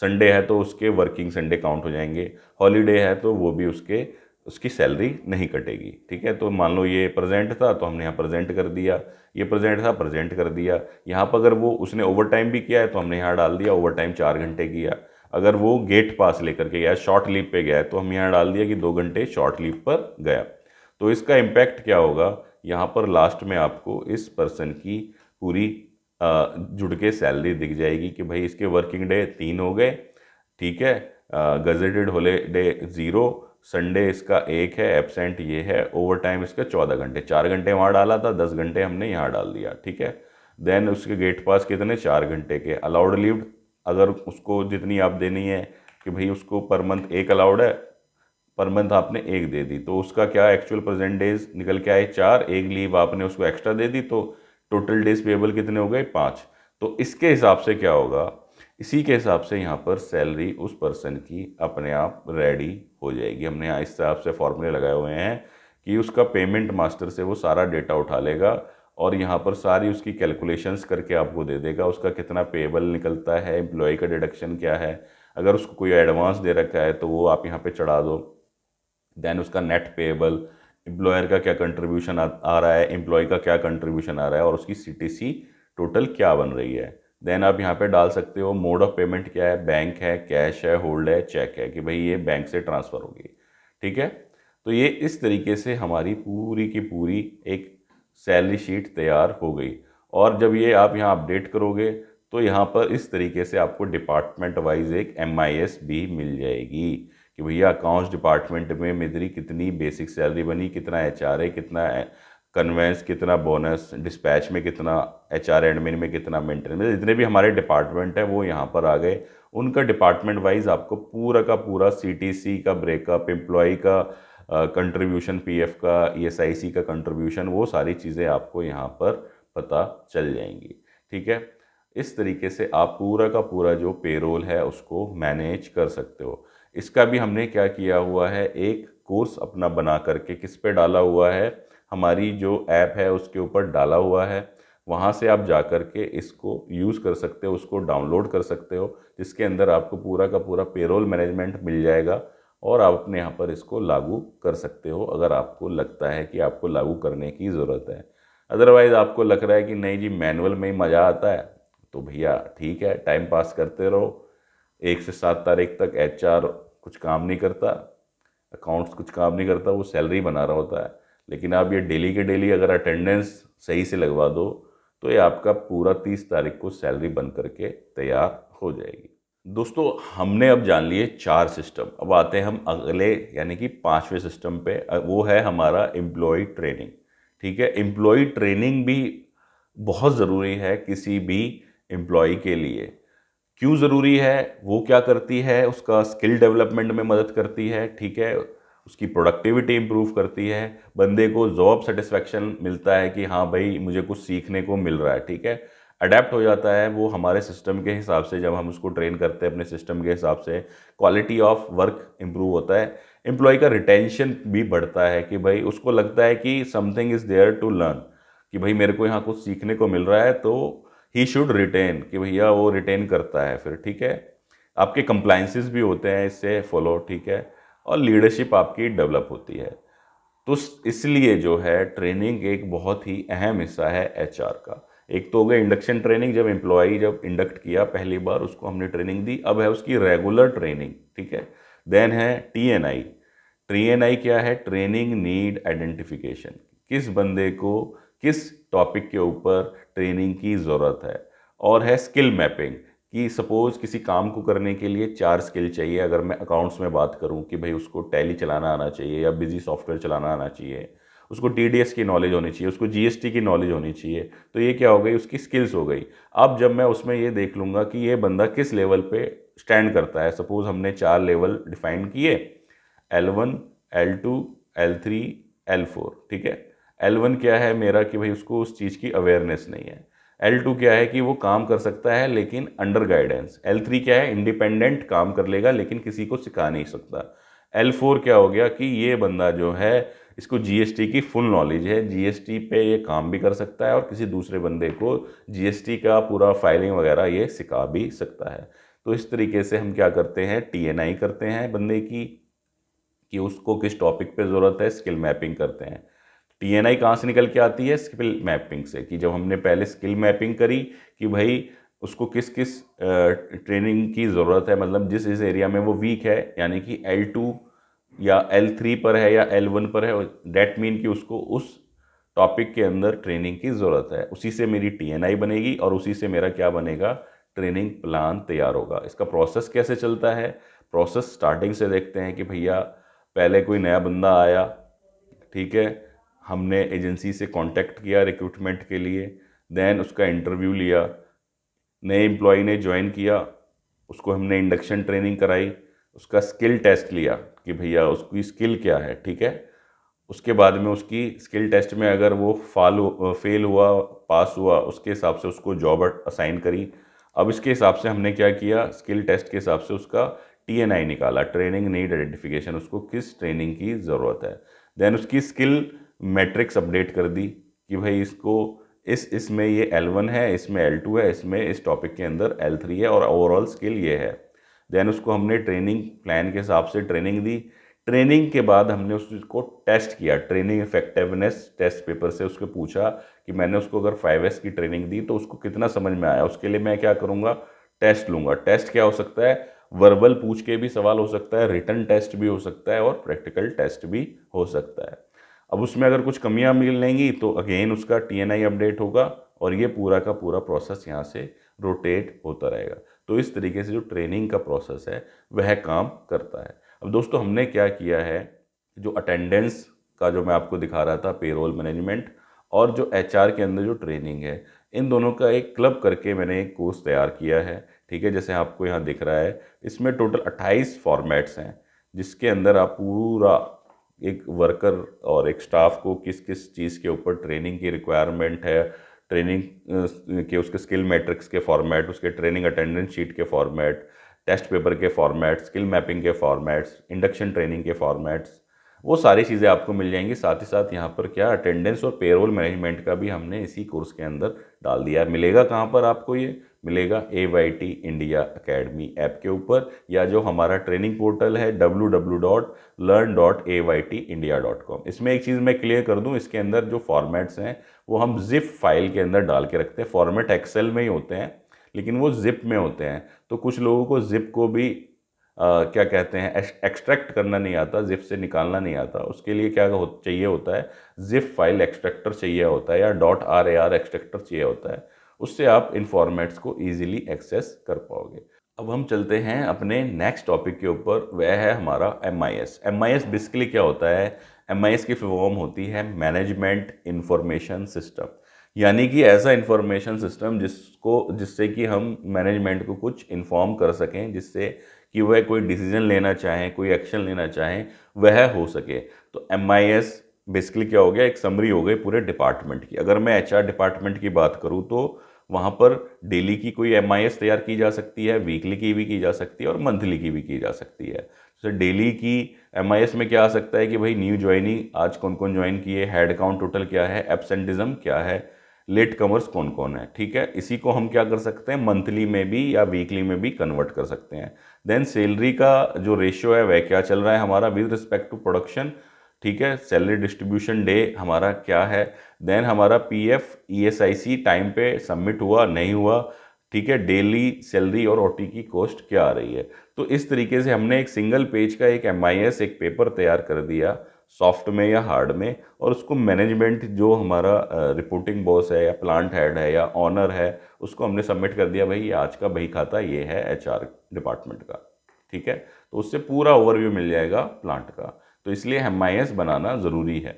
संडे है तो उसके वर्किंग संडे काउंट हो जाएंगे हॉलीडे है तो वो भी उसके उसकी सैलरी नहीं कटेगी ठीक है तो मान लो ये प्रेजेंट था तो हमने यहाँ प्रेजेंट कर दिया ये प्रेजेंट था प्रेजेंट कर दिया यहाँ पर अगर वो उसने ओवर टाइम भी किया है तो हमने यहाँ डाल दिया ओवर टाइम चार घंटे किया अगर वो गेट पास लेकर के गया शॉर्ट लीप पे गया है तो हम यहाँ डाल दिया कि दो घंटे शॉर्ट लीप पर गया तो इसका इम्पैक्ट क्या होगा यहाँ पर लास्ट में आपको इस पर्सन की पूरी जुड़ के सैलरी दिख जाएगी कि भाई इसके वर्किंग डे तीन हो गए ठीक है गजेटेड हॉलीडे ज़ीरो संडे इसका एक है एबसेंट ये है ओवर टाइम इसका चौदह घंटे चार घंटे वहाँ डाला था दस घंटे हमने यहाँ डाल दिया ठीक है देन उसके गेट पास कितने चार घंटे के अलाउड लीव अगर उसको जितनी आप देनी है कि भाई उसको पर मंथ एक अलाउड है पर मंथ आपने एक दे दी तो उसका क्या एक्चुअल प्रेजेंट डेज निकल के आए चार एक लीव आपने उसको एक्स्ट्रा दे दी तो टोटल डेज पेबल कितने हो गए पाँच तो इसके हिसाब से क्या होगा इसी के हिसाब से यहाँ पर सैलरी उस पर्सन की अपने आप रेडी हो जाएगी हमने यहाँ इस हिसाब से फॉर्मूले लगाए हुए हैं कि उसका पेमेंट मास्टर से वो सारा डेटा उठा लेगा और यहाँ पर सारी उसकी कैलकुलेशंस करके आपको दे देगा उसका कितना पेबल निकलता है एम्प्लॉय का डिडक्शन क्या है अगर उसको कोई एडवांस दे रखा है तो वो आप यहाँ पे चढ़ा दो देन उसका नेट पेएबल एम्प्लॉयर का क्या कंट्रीब्यूशन आ, रहा है एम्प्लॉय का क्या कंट्रीब्यूशन आ रहा है और उसकी सीटीसी टोटल क्या बन रही है देन आप यहाँ पे डाल सकते हो मोड ऑफ पेमेंट क्या है बैंक है कैश है होल्ड है चेक है कि भाई ये बैंक से ट्रांसफ़र होगी ठीक है तो ये इस तरीके से हमारी पूरी की पूरी एक सैलरी शीट तैयार हो गई और जब ये आप यहाँ अपडेट करोगे तो यहाँ पर इस तरीके से आपको डिपार्टमेंट वाइज एक एम भी मिल जाएगी कि भैया अकाउंट्स डिपार्टमेंट में मेरी कितनी बेसिक सैलरी बनी कितना एच आर है कितना कन्वेंस कितना बोनस डिस्पैच में कितना एच आर एडमिन में कितना मेंटेनेंस मतलब जितने भी हमारे डिपार्टमेंट हैं वो यहाँ पर आ गए उनका डिपार्टमेंट वाइज आपको पूरा का पूरा सी का ब्रेकअप एम्प्लॉय का कंट्रीब्यूशन पी का ई e का कंट्रीब्यूशन वो सारी चीज़ें आपको यहाँ पर पता चल जाएंगी ठीक है इस तरीके से आप पूरा का पूरा जो पेरोल है उसको मैनेज कर सकते हो इसका भी हमने क्या किया हुआ है एक कोर्स अपना बना करके किस पे डाला हुआ है हमारी जो ऐप है उसके ऊपर डाला हुआ है वहाँ से आप जा कर के इसको यूज़ कर सकते हो उसको डाउनलोड कर सकते हो जिसके अंदर आपको पूरा का पूरा पेरोल मैनेजमेंट मिल जाएगा और आप अपने यहाँ पर इसको लागू कर सकते हो अगर आपको लगता है कि आपको लागू करने की ज़रूरत है अदरवाइज़ आपको लग रहा है कि नहीं जी मैनुअल में ही मज़ा आता है तो भैया ठीक है टाइम पास करते रहो एक से सात तारीख तक एच कुछ काम नहीं करता अकाउंट्स कुछ काम नहीं करता वो सैलरी बना रहा होता है लेकिन आप ये डेली के डेली अगर अटेंडेंस सही से लगवा दो तो ये आपका पूरा तीस तारीख को सैलरी बन करके तैयार हो जाएगी दोस्तों हमने अब जान लिए चार सिस्टम अब आते हैं हम अगले यानी कि पाँचवें सिस्टम पे वो है हमारा एम्प्लॉय ट्रेनिंग ठीक है एम्प्लॉय ट्रेनिंग भी बहुत ज़रूरी है किसी भी एम्प्लॉय के लिए क्यों ज़रूरी है वो क्या करती है उसका स्किल डेवलपमेंट में मदद करती है ठीक है उसकी प्रोडक्टिविटी इम्प्रूव करती है बंदे को जॉब सेटिस्फैक्शन मिलता है कि हाँ भाई मुझे कुछ सीखने को मिल रहा है ठीक है अडेप्ट हो जाता है वो हमारे सिस्टम के हिसाब से जब हम उसको ट्रेन करते हैं अपने सिस्टम के हिसाब से क्वालिटी ऑफ वर्क इम्प्रूव होता है एम्प्लॉय का रिटेंशन भी बढ़ता है कि भाई उसको लगता है कि something is there to learn कि भाई मेरे को यहाँ कुछ सीखने को मिल रहा है तो ही शुड रिटेन कि भैया वो रिटेन करता है फिर ठीक है आपके कंप्लाइंसिस भी होते हैं इससे फॉलो ठीक है और लीडरशिप आपकी डेवलप होती है तो इसलिए जो है ट्रेनिंग एक बहुत ही अहम हिस्सा है एच का एक तो हो गया इंडक्शन ट्रेनिंग जब एम्प्लॉई जब इंडक्ट किया पहली बार उसको हमने ट्रेनिंग दी अब है उसकी रेगुलर ट्रेनिंग ठीक है देन है T N I T N I क्या है ट्रेनिंग नीड आइडेंटिफिकेशन किस बंदे को किस टॉपिक के ऊपर ट्रेनिंग की ज़रूरत है और है स्किल मैपिंग कि सपोज़ किसी काम को करने के लिए चार स्किल चाहिए अगर मैं अकाउंट्स में बात करूं कि भाई उसको टैली चलाना आना चाहिए या बिजी सॉफ्टवेयर चलाना आना चाहिए उसको टी की नॉलेज होनी चाहिए उसको जी की नॉलेज होनी चाहिए तो ये क्या हो गई उसकी स्किल्स हो गई अब जब मैं उसमें ये देख लूँगा कि ये बंदा किस लेवल पे स्टैंड करता है सपोज़ हमने चार लेवल डिफाइन किए L one L two L three L four ठीक है एल वन क्या है मेरा कि भाई उसको उस चीज़ की अवेयरनेस नहीं है एल टू क्या है कि वो काम कर सकता है लेकिन अंडर गाइडेंस एल थ्री क्या है इंडिपेंडेंट काम कर लेगा लेकिन किसी को सिखा नहीं सकता एल फोर क्या हो गया कि ये बंदा जो है इसको जीएसटी की फुल नॉलेज है जीएसटी पे ये काम भी कर सकता है और किसी दूसरे बंदे को जीएसटी का पूरा फाइलिंग वगैरह ये सिखा भी सकता है तो इस तरीके से हम क्या करते हैं आई करते हैं बंदे की कि उसको किस टॉपिक पे ज़रूरत है स्किल मैपिंग करते हैं आई कहाँ से निकल के आती है स्किल मैपिंग से कि जब हमने पहले स्किल मैपिंग करी कि भाई उसको किस किस ट्रेनिंग की ज़रूरत है मतलब जिस इस एरिया में वो वीक है यानी कि एल टू या एल थ्री पर है या एल वन पर है डैट मीन कि उसको उस टॉपिक के अंदर ट्रेनिंग की ज़रूरत है उसी से मेरी टी एन आई बनेगी और उसी से मेरा क्या बनेगा ट्रेनिंग प्लान तैयार होगा इसका प्रोसेस कैसे चलता है प्रोसेस स्टार्टिंग से देखते हैं कि भैया पहले कोई नया बंदा आया ठीक है हमने एजेंसी से कांटेक्ट किया रिक्रूटमेंट के लिए देन उसका इंटरव्यू लिया नए एम्प्लॉय ने ज्वाइन किया उसको हमने इंडक्शन ट्रेनिंग कराई उसका स्किल टेस्ट लिया कि भैया उसकी स्किल क्या है ठीक है उसके बाद में उसकी स्किल टेस्ट में अगर वो फाल फेल हुआ पास हुआ उसके हिसाब से उसको जॉब असाइन करी अब इसके हिसाब से हमने क्या किया स्किल टेस्ट के हिसाब से उसका टी एन आई निकाला ट्रेनिंग नीड आइडेंटिफिकेशन उसको किस ट्रेनिंग की ज़रूरत है देन उसकी स्किल मैट्रिक्स अपडेट कर दी कि भाई इसको इस इसमें ये वन है इसमें एल टू है इसमें इस टॉपिक के अंदर एल थ्री है और ओवरऑल स्किल ये है देन उसको हमने ट्रेनिंग प्लान के हिसाब से ट्रेनिंग दी ट्रेनिंग के बाद हमने उसको टेस्ट किया ट्रेनिंग इफेक्टिवनेस टेस्ट पेपर से उसको पूछा कि मैंने उसको अगर फाइव एस की ट्रेनिंग दी तो उसको कितना समझ में आया उसके लिए मैं क्या करूँगा टेस्ट लूँगा टेस्ट क्या हो सकता है वर्बल पूछ के भी सवाल हो सकता है रिटर्न टेस्ट भी हो सकता है और प्रैक्टिकल टेस्ट भी हो सकता है अब उसमें अगर कुछ कमियां मिल लेंगी तो अगेन उसका टी अपडेट होगा और ये पूरा का पूरा प्रोसेस यहाँ से रोटेट होता रहेगा तो इस तरीके से जो ट्रेनिंग का प्रोसेस है वह काम करता है अब दोस्तों हमने क्या किया है जो अटेंडेंस का जो मैं आपको दिखा रहा था पेरोल मैनेजमेंट और जो एच के अंदर जो ट्रेनिंग है इन दोनों का एक क्लब करके मैंने एक कोर्स तैयार किया है ठीक है जैसे आपको यहाँ दिख रहा है इसमें टोटल 28 फॉर्मेट्स हैं जिसके अंदर आप पूरा एक वर्कर और एक स्टाफ को किस किस चीज़ के ऊपर ट्रेनिंग की रिक्वायरमेंट है ट्रेनिंग के उसके स्किल मैट्रिक्स के फॉर्मेट उसके ट्रेनिंग अटेंडेंस शीट के फॉर्मेट टेस्ट पेपर के फॉर्मेट स्किल मैपिंग के फॉर्मेट्स इंडक्शन ट्रेनिंग के फॉर्मेट्स वो सारी चीज़ें आपको मिल जाएंगी साथ ही साथ यहाँ पर क्या अटेंडेंस और पेरोल मैनेजमेंट का भी हमने इसी कोर्स के अंदर डाल दिया मिलेगा कहाँ पर आपको ये मिलेगा A Y T India academy app के ऊपर या जो हमारा ट्रेनिंग पोर्टल है W W dot learn dot A Y T India dot com इसमें एक चीज़ मैं क्लियर कर दूं इसके अंदर जो फॉर्मेट्स हैं वो हम जिप फाइल के अंदर डाल के रखते हैं फॉर्मेट एक्सेल में ही होते हैं लेकिन वो जिप में होते हैं तो कुछ लोगों को जिप को भी आ, क्या कहते हैं एक्सट्रैक्ट करना नहीं आता जिप से निकालना नहीं आता उसके लिए क्या हो, चाहिए होता है जिप फाइल एक्सट्रैक्टर चाहिए होता है या dot R A R extractor चाहिए होता है उससे आप इन फॉर्मेट्स को ईजिली एक्सेस कर पाओगे अब हम चलते हैं अपने नेक्स्ट टॉपिक के ऊपर वह है हमारा M I S M I S basically क्या होता है एम आई एस की फॉर्म होती है मैनेजमेंट इन्फॉर्मेशन सिस्टम यानी कि ऐसा इन्फॉर्मेशन सिस्टम जिसको जिससे कि हम मैनेजमेंट को कुछ इन्फॉर्म कर सकें जिससे कि वह कोई डिसीजन लेना चाहें कोई एक्शन लेना चाहें वह हो सके तो एम आई एस बेसिकली क्या हो गया एक समरी हो गई पूरे डिपार्टमेंट की अगर मैं एच आर डिपार्टमेंट की बात करूँ तो वहाँ पर डेली की कोई एम तैयार की जा सकती है वीकली की भी की जा सकती है और मंथली की भी की जा सकती है सर डेली की एम में क्या आ सकता है कि भाई न्यू ज्वाइनिंग आज कौन कौन ज्वाइन किए हेड काउंट टोटल क्या है एबसेंटिज्म क्या है लेट कमर्स कौन कौन है ठीक है इसी को हम क्या कर सकते हैं मंथली में भी या वीकली में भी कन्वर्ट कर सकते हैं देन सैलरी का जो रेशियो है वह क्या चल रहा है हमारा विद रिस्पेक्ट टू प्रोडक्शन ठीक है सैलरी डिस्ट्रीब्यूशन डे हमारा क्या है देन हमारा P F E S I C time पे सबमिट हुआ नहीं हुआ ठीक है डेली सैलरी और ओटी की कॉस्ट क्या आ रही है तो इस तरीके से हमने एक सिंगल पेज का एक एम एक पेपर तैयार कर दिया सॉफ्ट में या हार्ड में और उसको मैनेजमेंट जो हमारा रिपोर्टिंग बॉस है या प्लांट हेड है या ऑनर है उसको हमने सबमिट कर दिया भाई आज का बही खाता ये है एचआर डिपार्टमेंट का ठीक है तो उससे पूरा ओवरव्यू मिल जाएगा प्लांट का तो इसलिए एम बनाना ज़रूरी है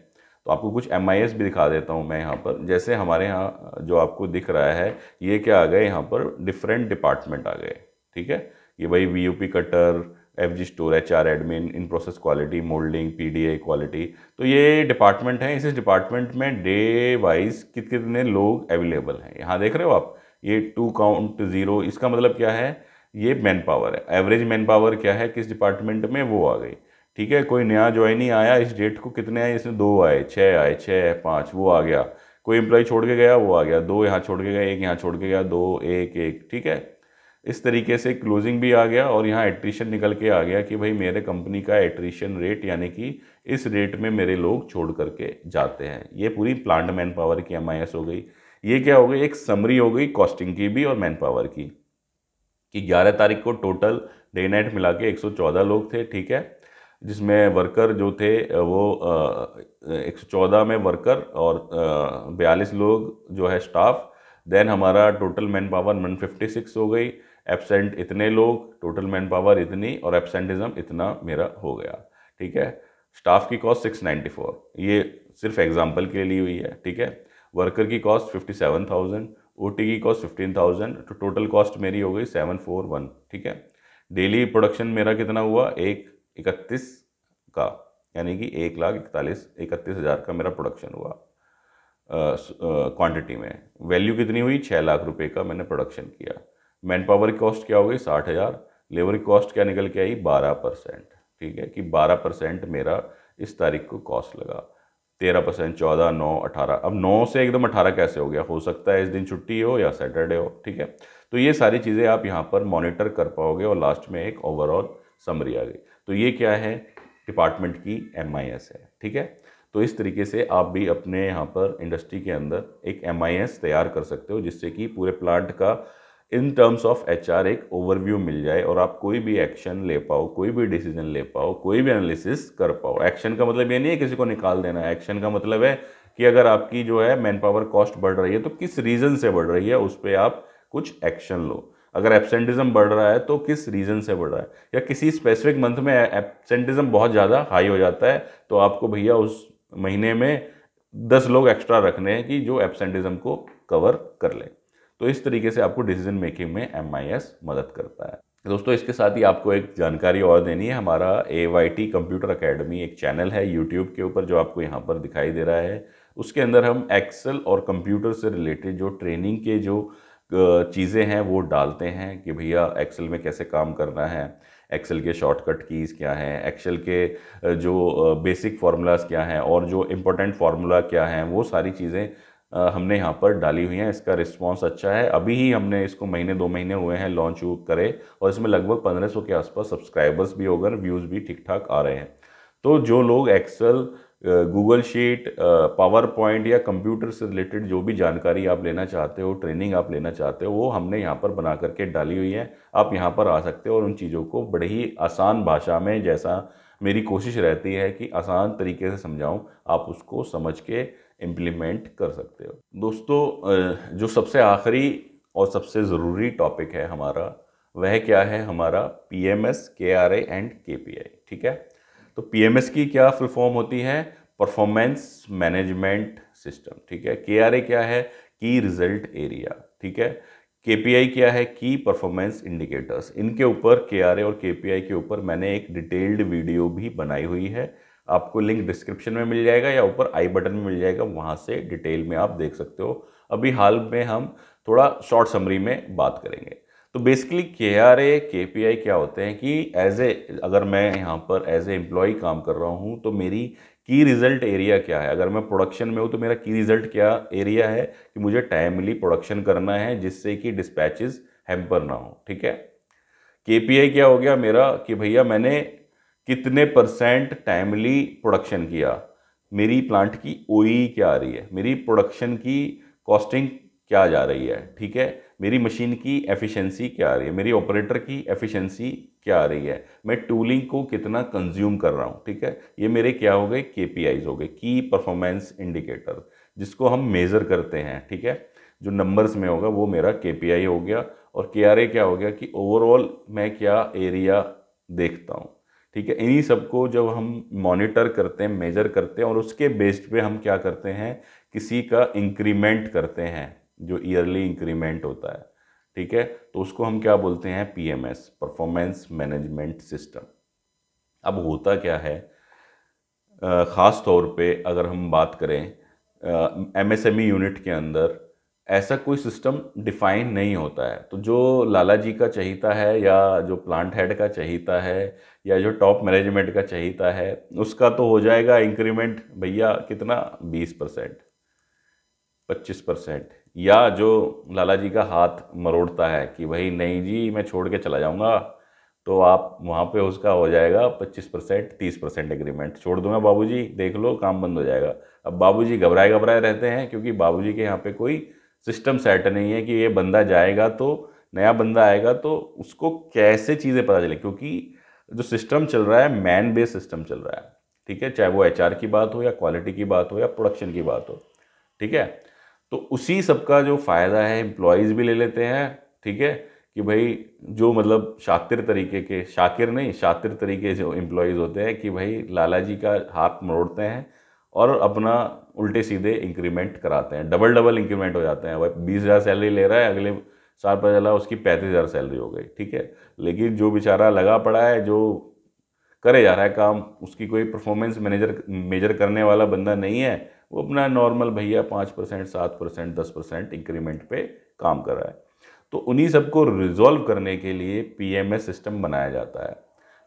तो आपको कुछ एम भी दिखा देता हूँ मैं यहाँ पर जैसे हमारे यहाँ जो आपको दिख रहा है ये क्या आ गए यहाँ पर डिफरेंट डिपार्टमेंट आ गए ठीक है ये भाई V cutter F G store H R admin in process quality moulding P D A quality तो ये डिपार्टमेंट हैं इस डिपार्टमेंट में डे वाइज कित कितने लोग अवेलेबल हैं यहाँ देख रहे हो आप ये टू काउंट ज़ीरो इसका मतलब क्या है ये मैन पावर है एवरेज मैन पावर क्या है किस डिपार्टमेंट में वो आ गई ठीक है कोई नया ही आया इस डेट को कितने आए इसमें दो आए छः आए छः पाँच वो आ गया कोई एम्प्लॉय छोड़ के गया वो आ गया दो यहाँ छोड़ के गया एक यहाँ छोड़ के गया दो एक एक ठीक है इस तरीके से क्लोजिंग भी आ गया और यहाँ एट्रीशन निकल के आ गया कि भाई मेरे कंपनी का एट्रीशन रेट यानी कि इस रेट में मेरे लोग छोड़ करके जाते हैं ये पूरी प्लांट मैन पावर की एम हो गई ये क्या हो गई एक समरी हो गई कॉस्टिंग की भी और मैन पावर की कि 11 तारीख को टोटल डे नाइट मिला के 114 लोग थे ठीक है जिसमें वर्कर जो थे वो एक सौ चौदह में वर्कर और बयालीस लोग जो है स्टाफ देन हमारा total manpower one fifty six हो गई एबसेंट इतने लोग टोटल मैन पावर इतनी और एबसेंटिज्म इतना मेरा हो गया ठीक है स्टाफ की कॉस्ट सिक्स नाइन्टी फोर ये सिर्फ एग्जाम्पल के लिए हुई है ठीक है वर्कर की cost fifty seven thousand O की कॉस्ट फिफ्टीन थाउजेंड तो टोटल कॉस्ट मेरी हो गई सेवन फोर वन ठीक है डेली प्रोडक्शन मेरा कितना हुआ एक इकतीस का यानी कि एक लाख इकतालीस इकतीस हज़ार का मेरा प्रोडक्शन हुआ क्वांटिटी में वैल्यू कितनी हुई छः लाख रुपए का मैंने प्रोडक्शन किया मैन पावर की कॉस्ट क्या हो गई साठ हज़ार लेबर की कॉस्ट क्या निकल के आई बारह परसेंट ठीक है कि बारह परसेंट मेरा इस तारीख को कॉस्ट लगा तेरह परसेंट चौदह नौ अठारह अब नौ से एकदम अठारह कैसे हो गया हो सकता है इस दिन छुट्टी हो या सैटरडे हो ठीक है तो ये सारी चीज़ें आप यहाँ पर मॉनिटर कर पाओगे और लास्ट में एक ओवरऑल समरी आ गई तो ये क्या है डिपार्टमेंट की एम है ठीक है तो इस तरीके से आप भी अपने यहाँ पर इंडस्ट्री के अंदर एक एम तैयार कर सकते हो जिससे कि पूरे प्लांट का इन टर्म्स ऑफ एच एक ओवरव्यू मिल जाए और आप कोई भी एक्शन ले पाओ कोई भी डिसीजन ले पाओ कोई भी एनालिसिस कर पाओ एक्शन का मतलब ये नहीं है किसी को निकाल देना एक्शन का मतलब है कि अगर आपकी जो है मैन पावर कॉस्ट बढ़ रही है तो किस रीज़न से बढ़ रही है उस पर आप कुछ एक्शन लो अगर एब्सेंटिज्म बढ़ रहा है तो किस रीज़न से बढ़ रहा है या किसी स्पेसिफिक मंथ में एब्सेंटिज्म बहुत ज़्यादा हाई हो जाता है तो आपको भैया उस महीने में दस लोग एक्स्ट्रा रखने हैं कि जो एब्सेंटिज्म को कवर कर लें तो इस तरीके से आपको डिसीजन मेकिंग में एम मदद करता है दोस्तों इसके साथ ही आपको एक जानकारी और देनी है हमारा A Y T computer academy एक चैनल है यूट्यूब के ऊपर जो आपको यहाँ पर दिखाई दे रहा है उसके अंदर हम एक्सेल और कंप्यूटर से रिलेटेड जो ट्रेनिंग के जो चीज़ें हैं वो डालते हैं कि भैया एक्सेल में कैसे काम करना है एक्सेल के शॉर्टकट कीज़ क्या हैं एक्सेल के जो बेसिक फार्मूलाज क्या हैं और जो इम्पोर्टेंट फार्मूला क्या हैं वो सारी चीज़ें हमने यहाँ पर डाली हुई हैं इसका रिस्पांस अच्छा है अभी ही हमने इसको महीने दो महीने हुए हैं लॉन्च करे और इसमें लगभग पंद्रह सौ के आसपास सब्सक्राइबर्स भी हो गए व्यूज़ भी ठीक ठाक आ रहे हैं तो जो लोग Excel Google sheet PowerPoint या कंप्यूटर से रिलेटेड जो भी जानकारी आप लेना चाहते हो ट्रेनिंग आप लेना चाहते हो वो हमने यहाँ पर बना करके डाली हुई है आप यहाँ पर आ सकते हो और उन चीज़ों को बड़े ही आसान भाषा में जैसा मेरी कोशिश रहती है कि आसान तरीके से समझाऊँ आप उसको समझ के इम्प्लीमेंट कर सकते हो दोस्तों जो सबसे आखिरी और सबसे ज़रूरी टॉपिक है हमारा वह क्या है हमारा P M S K R A and K P I ठीक है तो पीएमएस की क्या फुल फॉर्म होती है परफॉर्मेंस मैनेजमेंट सिस्टम ठीक है केआरए क्या है की रिजल्ट एरिया ठीक है केपीआई क्या है की परफॉर्मेंस इंडिकेटर्स इनके ऊपर केआरए और केपीआई के ऊपर मैंने एक डिटेल्ड वीडियो भी बनाई हुई है आपको लिंक डिस्क्रिप्शन में मिल जाएगा या ऊपर आई बटन में मिल जाएगा वहाँ से डिटेल में आप देख सकते हो अभी हाल में हम थोड़ा शॉर्ट समरी में बात करेंगे तो बेसिकली के आर ए के पी आई क्या होते हैं कि एज ए अगर मैं यहाँ पर एज ए एम्प्लॉय काम कर रहा हूँ तो मेरी की रिजल्ट एरिया क्या है अगर मैं प्रोडक्शन में हूँ तो मेरा की रिजल्ट क्या एरिया है कि मुझे टाइमली प्रोडक्शन करना है जिससे कि डिस्पैचेस हैम्पर ना हो ठीक है के पी आई क्या हो गया मेरा कि भैया मैंने कितने परसेंट टाइमली प्रोडक्शन किया मेरी प्लांट की ओई e e क्या आ रही है मेरी प्रोडक्शन की कॉस्टिंग क्या जा रही है ठीक है मेरी मशीन की एफिशिएंसी क्या आ रही है मेरी ऑपरेटर की एफिशिएंसी क्या आ रही है मैं टूलिंग को कितना कंज्यूम कर रहा हूँ ठीक है ये मेरे क्या हो गए के हो गए की परफॉर्मेंस इंडिकेटर जिसको हम मेज़र करते हैं ठीक है जो नंबर्स में होगा वो मेरा के हो गया और के क्या हो गया कि ओवरऑल मैं क्या एरिया देखता हूँ ठीक है इन्हीं सबको जब हम मॉनिटर करते हैं मेजर करते हैं और उसके बेस्ड पे हम क्या करते हैं किसी का इंक्रीमेंट करते हैं जो ईयरली इंक्रीमेंट होता है ठीक है तो उसको हम क्या बोलते हैं P M S performance management system अब होता क्या है ख़ास तौर पे अगर हम बात करें M M S E unit के अंदर ऐसा कोई सिस्टम डिफाइन नहीं होता है तो जो लाला जी का चाहिता है या जो प्लांट हेड का चहीता है या जो टॉप मैनेजमेंट का चाहता है उसका तो हो जाएगा इंक्रीमेंट भैया कितना बीस परसेंट पच्चीस परसेंट या जो लाला जी का हाथ मरोड़ता है कि भाई नहीं जी मैं छोड़ के चला जाऊँगा तो आप वहाँ पे उसका हो जाएगा 25 परसेंट तीस परसेंट एग्रीमेंट छोड़ दूंगा बाबूजी देख लो काम बंद हो जाएगा अब बाबूजी घबराए घबराए रहते हैं क्योंकि बाबूजी के यहाँ पे कोई सिस्टम सेट नहीं है कि ये बंदा जाएगा तो नया बंदा आएगा तो उसको कैसे चीज़ें पता चले क्योंकि जो सिस्टम चल रहा है मैन बेस सिस्टम चल रहा है ठीक है चाहे वो एच की बात हो या क्वालिटी की बात हो या प्रोडक्शन की बात हो ठीक है तो उसी सबका जो फ़ायदा है एम्प्लॉयज़ भी ले लेते हैं ठीक है कि भाई जो मतलब शातिर तरीके के शाकिर नहीं शातिर तरीके से एम्प्लॉयज़ होते हैं कि भाई लाला जी का हाथ मरोड़ते हैं और अपना उल्टे सीधे इंक्रीमेंट कराते हैं डबल डबल इंक्रीमेंट हो जाते हैं भाई बीस हज़ार सैलरी ले रहा है अगले साल पता चला उसकी पैंतीस हज़ार सैलरी हो गई ठीक है लेकिन जो बेचारा लगा पड़ा है जो करे जा रहा है काम उसकी कोई परफॉर्मेंस मैनेजर मेजर करने वाला बंदा नहीं है वो अपना नॉर्मल भैया पाँच परसेंट सात परसेंट दस परसेंट इंक्रीमेंट पे काम कर रहा है तो उन्हीं को रिजॉल्व करने के लिए पी सिस्टम बनाया जाता है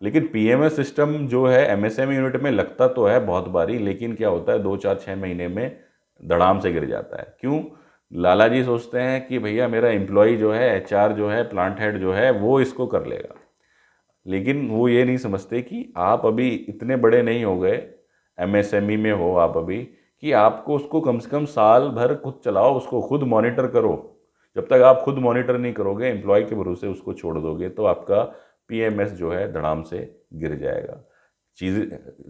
लेकिन पी सिस्टम जो है एम यूनिट में लगता तो है बहुत बारी लेकिन क्या होता है दो चार छः महीने में धड़ाम से गिर जाता है क्यों लाला जी सोचते हैं कि भैया मेरा एम्प्लॉई जो है एच जो है प्लांट हेड जो है वो इसको कर लेगा लेकिन वो ये नहीं समझते कि आप अभी इतने बड़े नहीं हो गए एम e में हो आप अभी कि आपको उसको कम से कम साल भर खुद चलाओ उसको खुद मॉनिटर करो जब तक आप खुद मॉनिटर नहीं करोगे एम्प्लॉय के भरोसे उसको छोड़ दोगे तो आपका पी जो है धड़ाम से गिर जाएगा चीज़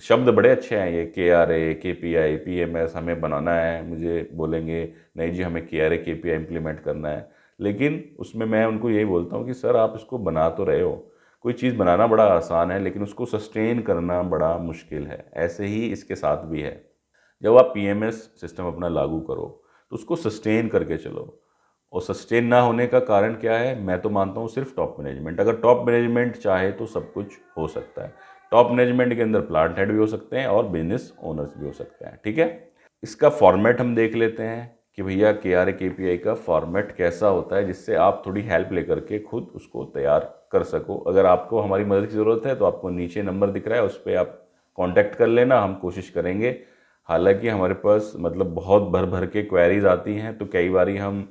शब्द बड़े अच्छे हैं ये के R A K P I P M S हमें बनाना है मुझे बोलेंगे नहीं जी हमें के R A K P I implement करना है लेकिन उसमें मैं उनको यही बोलता हूँ कि सर आप इसको बना तो रहे हो कोई चीज़ बनाना बड़ा आसान है लेकिन उसको सस्टेन करना बड़ा मुश्किल है ऐसे ही इसके साथ भी है जब आप पी सिस्टम अपना लागू करो तो उसको सस्टेन करके चलो और सस्टेन ना होने का कारण क्या है मैं तो मानता हूँ सिर्फ टॉप मैनेजमेंट अगर टॉप मैनेजमेंट चाहे तो सब कुछ हो सकता है टॉप मैनेजमेंट के अंदर प्लांट हेड भी हो सकते हैं और बिजनेस ओनर्स भी हो सकते हैं ठीक है इसका फॉर्मेट हम देख लेते हैं कि भैया के आर के पी आई का फॉर्मेट कैसा होता है जिससे आप थोड़ी हेल्प लेकर के खुद उसको तैयार कर सको अगर आपको हमारी मदद की ज़रूरत है तो आपको नीचे नंबर दिख रहा है उस पर आप कॉन्टैक्ट कर लेना हम कोशिश करेंगे हालांकि हमारे पास मतलब बहुत भर भर के क्वेरीज आती हैं तो कई बार हम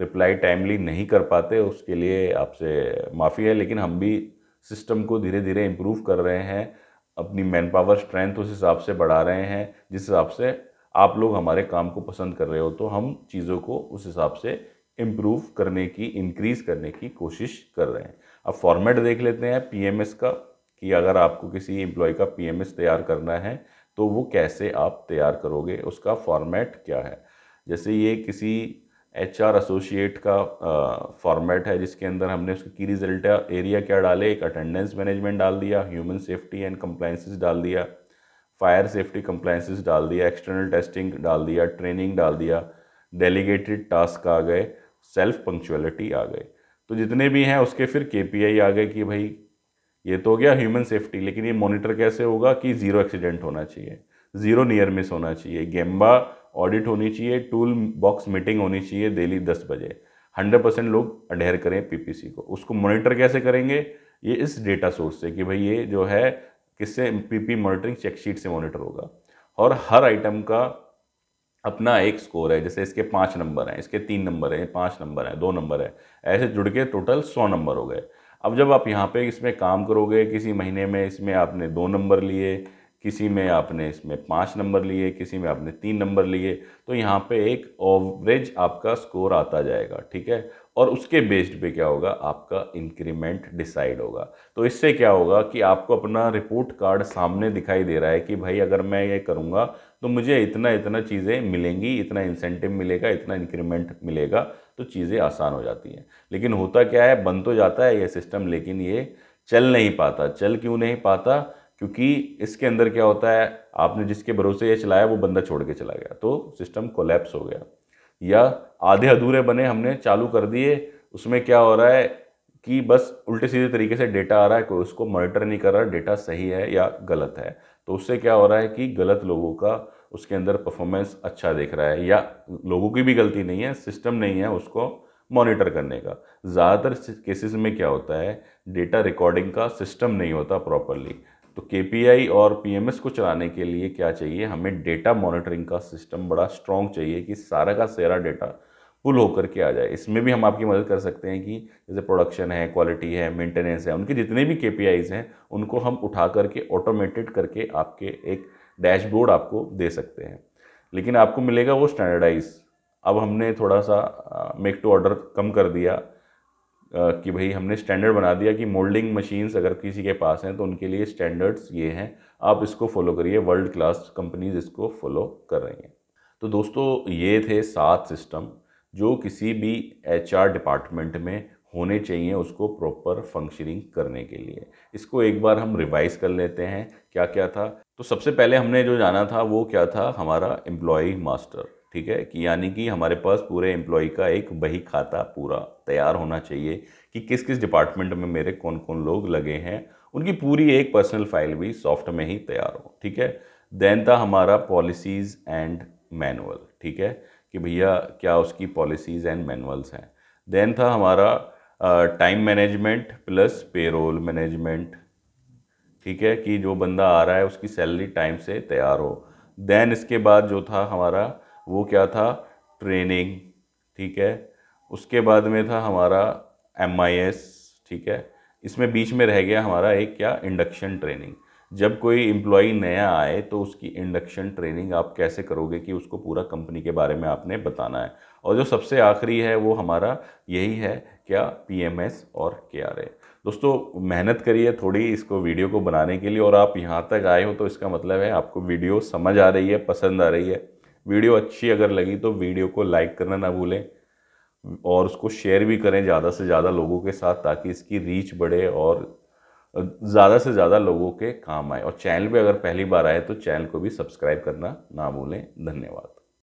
रिप्लाई टाइमली नहीं कर पाते उसके लिए आपसे माफ़ी है लेकिन हम भी सिस्टम को धीरे धीरे इम्प्रूव कर रहे हैं अपनी मैन पावर स्ट्रेंथ उस हिसाब से बढ़ा रहे हैं जिस हिसाब से आप लोग हमारे काम को पसंद कर रहे हो तो हम चीज़ों को उस हिसाब से इम्प्रूव करने की इंक्रीज़ करने की कोशिश कर रहे हैं अब फॉर्मेट देख लेते हैं पीएमएस का कि अगर आपको किसी एम्प्लॉय का पीएमएस तैयार करना है तो वो कैसे आप तैयार करोगे उसका फॉर्मेट क्या है जैसे ये किसी एच आर एसोशिएट का फॉर्मेट है जिसके अंदर हमने उसके की रिजल्ट एरिया क्या डाले एक अटेंडेंस मैनेजमेंट डाल दिया ह्यूमन सेफ्टी एंड कंप्लाइंसिस डाल दिया फायर सेफ्टी कंप्लाइंसिस डाल दिया एक्सटर्नल टेस्टिंग डाल दिया ट्रेनिंग डाल दिया डेलीगेटेड टास्क आ गए सेल्फ पंक्चुअलिटी आ गए तो जितने भी हैं उसके फिर के आ गए कि भाई ये तो हो गया ह्यूमन सेफ्टी लेकिन ये मॉनिटर कैसे होगा कि ज़ीरो एक्सीडेंट होना चाहिए ज़ीरो नियर मिस होना चाहिए गेम्बा ऑडिट होनी चाहिए टूल बॉक्स मीटिंग होनी चाहिए डेली दस बजे हंड्रेड परसेंट लोग अडेयर करें पीपीसी को उसको मॉनिटर कैसे करेंगे ये इस डेटा सोर्स से कि भाई ये जो है किससे पी पी मॉनिटरिंग चेकशीट से मॉनिटर होगा और हर आइटम का अपना एक स्कोर है जैसे इसके पाँच नंबर हैं इसके तीन नंबर हैं पाँच नंबर हैं दो नंबर है ऐसे जुड़ के टोटल सौ नंबर हो गए अब जब आप यहाँ पे इसमें काम करोगे किसी महीने में इसमें आपने दो नंबर लिए किसी में आपने इसमें पाँच नंबर लिए किसी में आपने तीन नंबर लिए तो यहाँ पे एक ओवरेज आपका स्कोर आता जाएगा ठीक है और उसके बेस्ड पे क्या होगा आपका इंक्रीमेंट डिसाइड होगा तो इससे क्या होगा कि आपको अपना रिपोर्ट कार्ड सामने दिखाई दे रहा है कि भाई अगर मैं ये करूँगा तो मुझे इतना इतना चीज़ें मिलेंगी इतना इंसेंटिव मिलेगा इतना इंक्रीमेंट मिलेगा तो चीज़ें आसान हो जाती हैं लेकिन होता क्या है बन तो जाता है ये सिस्टम लेकिन ये चल नहीं पाता चल क्यों नहीं पाता क्योंकि इसके अंदर क्या होता है आपने जिसके भरोसे ये चलाया वो बंदा छोड़ के चला गया तो सिस्टम कोलेप्स हो गया या आधे अधूरे बने हमने चालू कर दिए उसमें क्या हो रहा है कि बस उल्टे सीधे तरीके से डेटा आ रहा है कोई उसको मॉनिटर नहीं कर रहा डेटा सही है या गलत है तो उससे क्या हो रहा है कि गलत लोगों का उसके अंदर परफॉर्मेंस अच्छा देख रहा है या लोगों की भी गलती नहीं है सिस्टम नहीं है उसको मॉनिटर करने का ज़्यादातर केसेस में क्या होता है डेटा रिकॉर्डिंग का सिस्टम नहीं होता प्रॉपरली तो के और पी को चलाने के लिए क्या चाहिए हमें डेटा मॉनिटरिंग का सिस्टम बड़ा स्ट्रॉन्ग चाहिए कि सारा का सारा डेटा पुल होकर के आ जाए इसमें भी हम आपकी मदद कर सकते हैं कि जैसे प्रोडक्शन है क्वालिटी है मेंटेनेंस है उनके जितने भी के हैं उनको हम उठा करके ऑटोमेटेड करके आपके एक डैशबोर्ड आपको दे सकते हैं लेकिन आपको मिलेगा वो स्टैंडर्डाइज अब हमने थोड़ा सा मेक टू ऑर्डर कम कर दिया कि भाई हमने स्टैंडर्ड बना दिया कि मोल्डिंग मशीन्स अगर किसी के पास हैं तो उनके लिए स्टैंडर्ड्स ये हैं आप इसको फॉलो करिए वर्ल्ड क्लास कंपनीज इसको फॉलो कर रही हैं तो दोस्तों ये थे सात सिस्टम जो किसी भी एच डिपार्टमेंट में होने चाहिए उसको प्रॉपर फंक्शनिंग करने के लिए इसको एक बार हम रिवाइज कर लेते हैं क्या क्या था तो सबसे पहले हमने जो जाना था वो क्या था हमारा एम्प्लॉय मास्टर ठीक है कि यानी कि हमारे पास पूरे एम्प्लॉय का एक बही खाता पूरा तैयार होना चाहिए कि किस किस डिपार्टमेंट में मेरे कौन कौन लोग लगे हैं उनकी पूरी एक पर्सनल फाइल भी सॉफ्ट में ही तैयार हो ठीक है देन था हमारा पॉलिसीज़ एंड मैनुअल ठीक है कि भैया क्या उसकी पॉलिसीज़ एंड मैनुअल्स हैं देन था हमारा time management plus payroll management ठीक है कि जो बंदा आ रहा है उसकी सैलरी टाइम से तैयार हो देन इसके बाद जो था हमारा वो क्या था ट्रेनिंग ठीक है उसके बाद में था हमारा एम ठीक है इसमें बीच में रह गया हमारा एक क्या इंडक्शन ट्रेनिंग जब कोई एम्प्लॉई नया आए तो उसकी इंडक्शन ट्रेनिंग आप कैसे करोगे कि उसको पूरा कंपनी के बारे में आपने बताना है और जो सबसे आखिरी है वो हमारा यही है क्या पी और के आर दोस्तों मेहनत करिए थोड़ी इसको वीडियो को बनाने के लिए और आप यहाँ तक आए हो तो इसका मतलब है आपको वीडियो समझ आ रही है पसंद आ रही है वीडियो अच्छी अगर लगी तो वीडियो को लाइक करना ना भूलें और उसको शेयर भी करें ज़्यादा से ज़्यादा लोगों के साथ ताकि इसकी रीच बढ़े और ज़्यादा से ज़्यादा लोगों के काम आए और चैनल पर अगर पहली बार आए तो चैनल को भी सब्सक्राइब करना ना भूलें धन्यवाद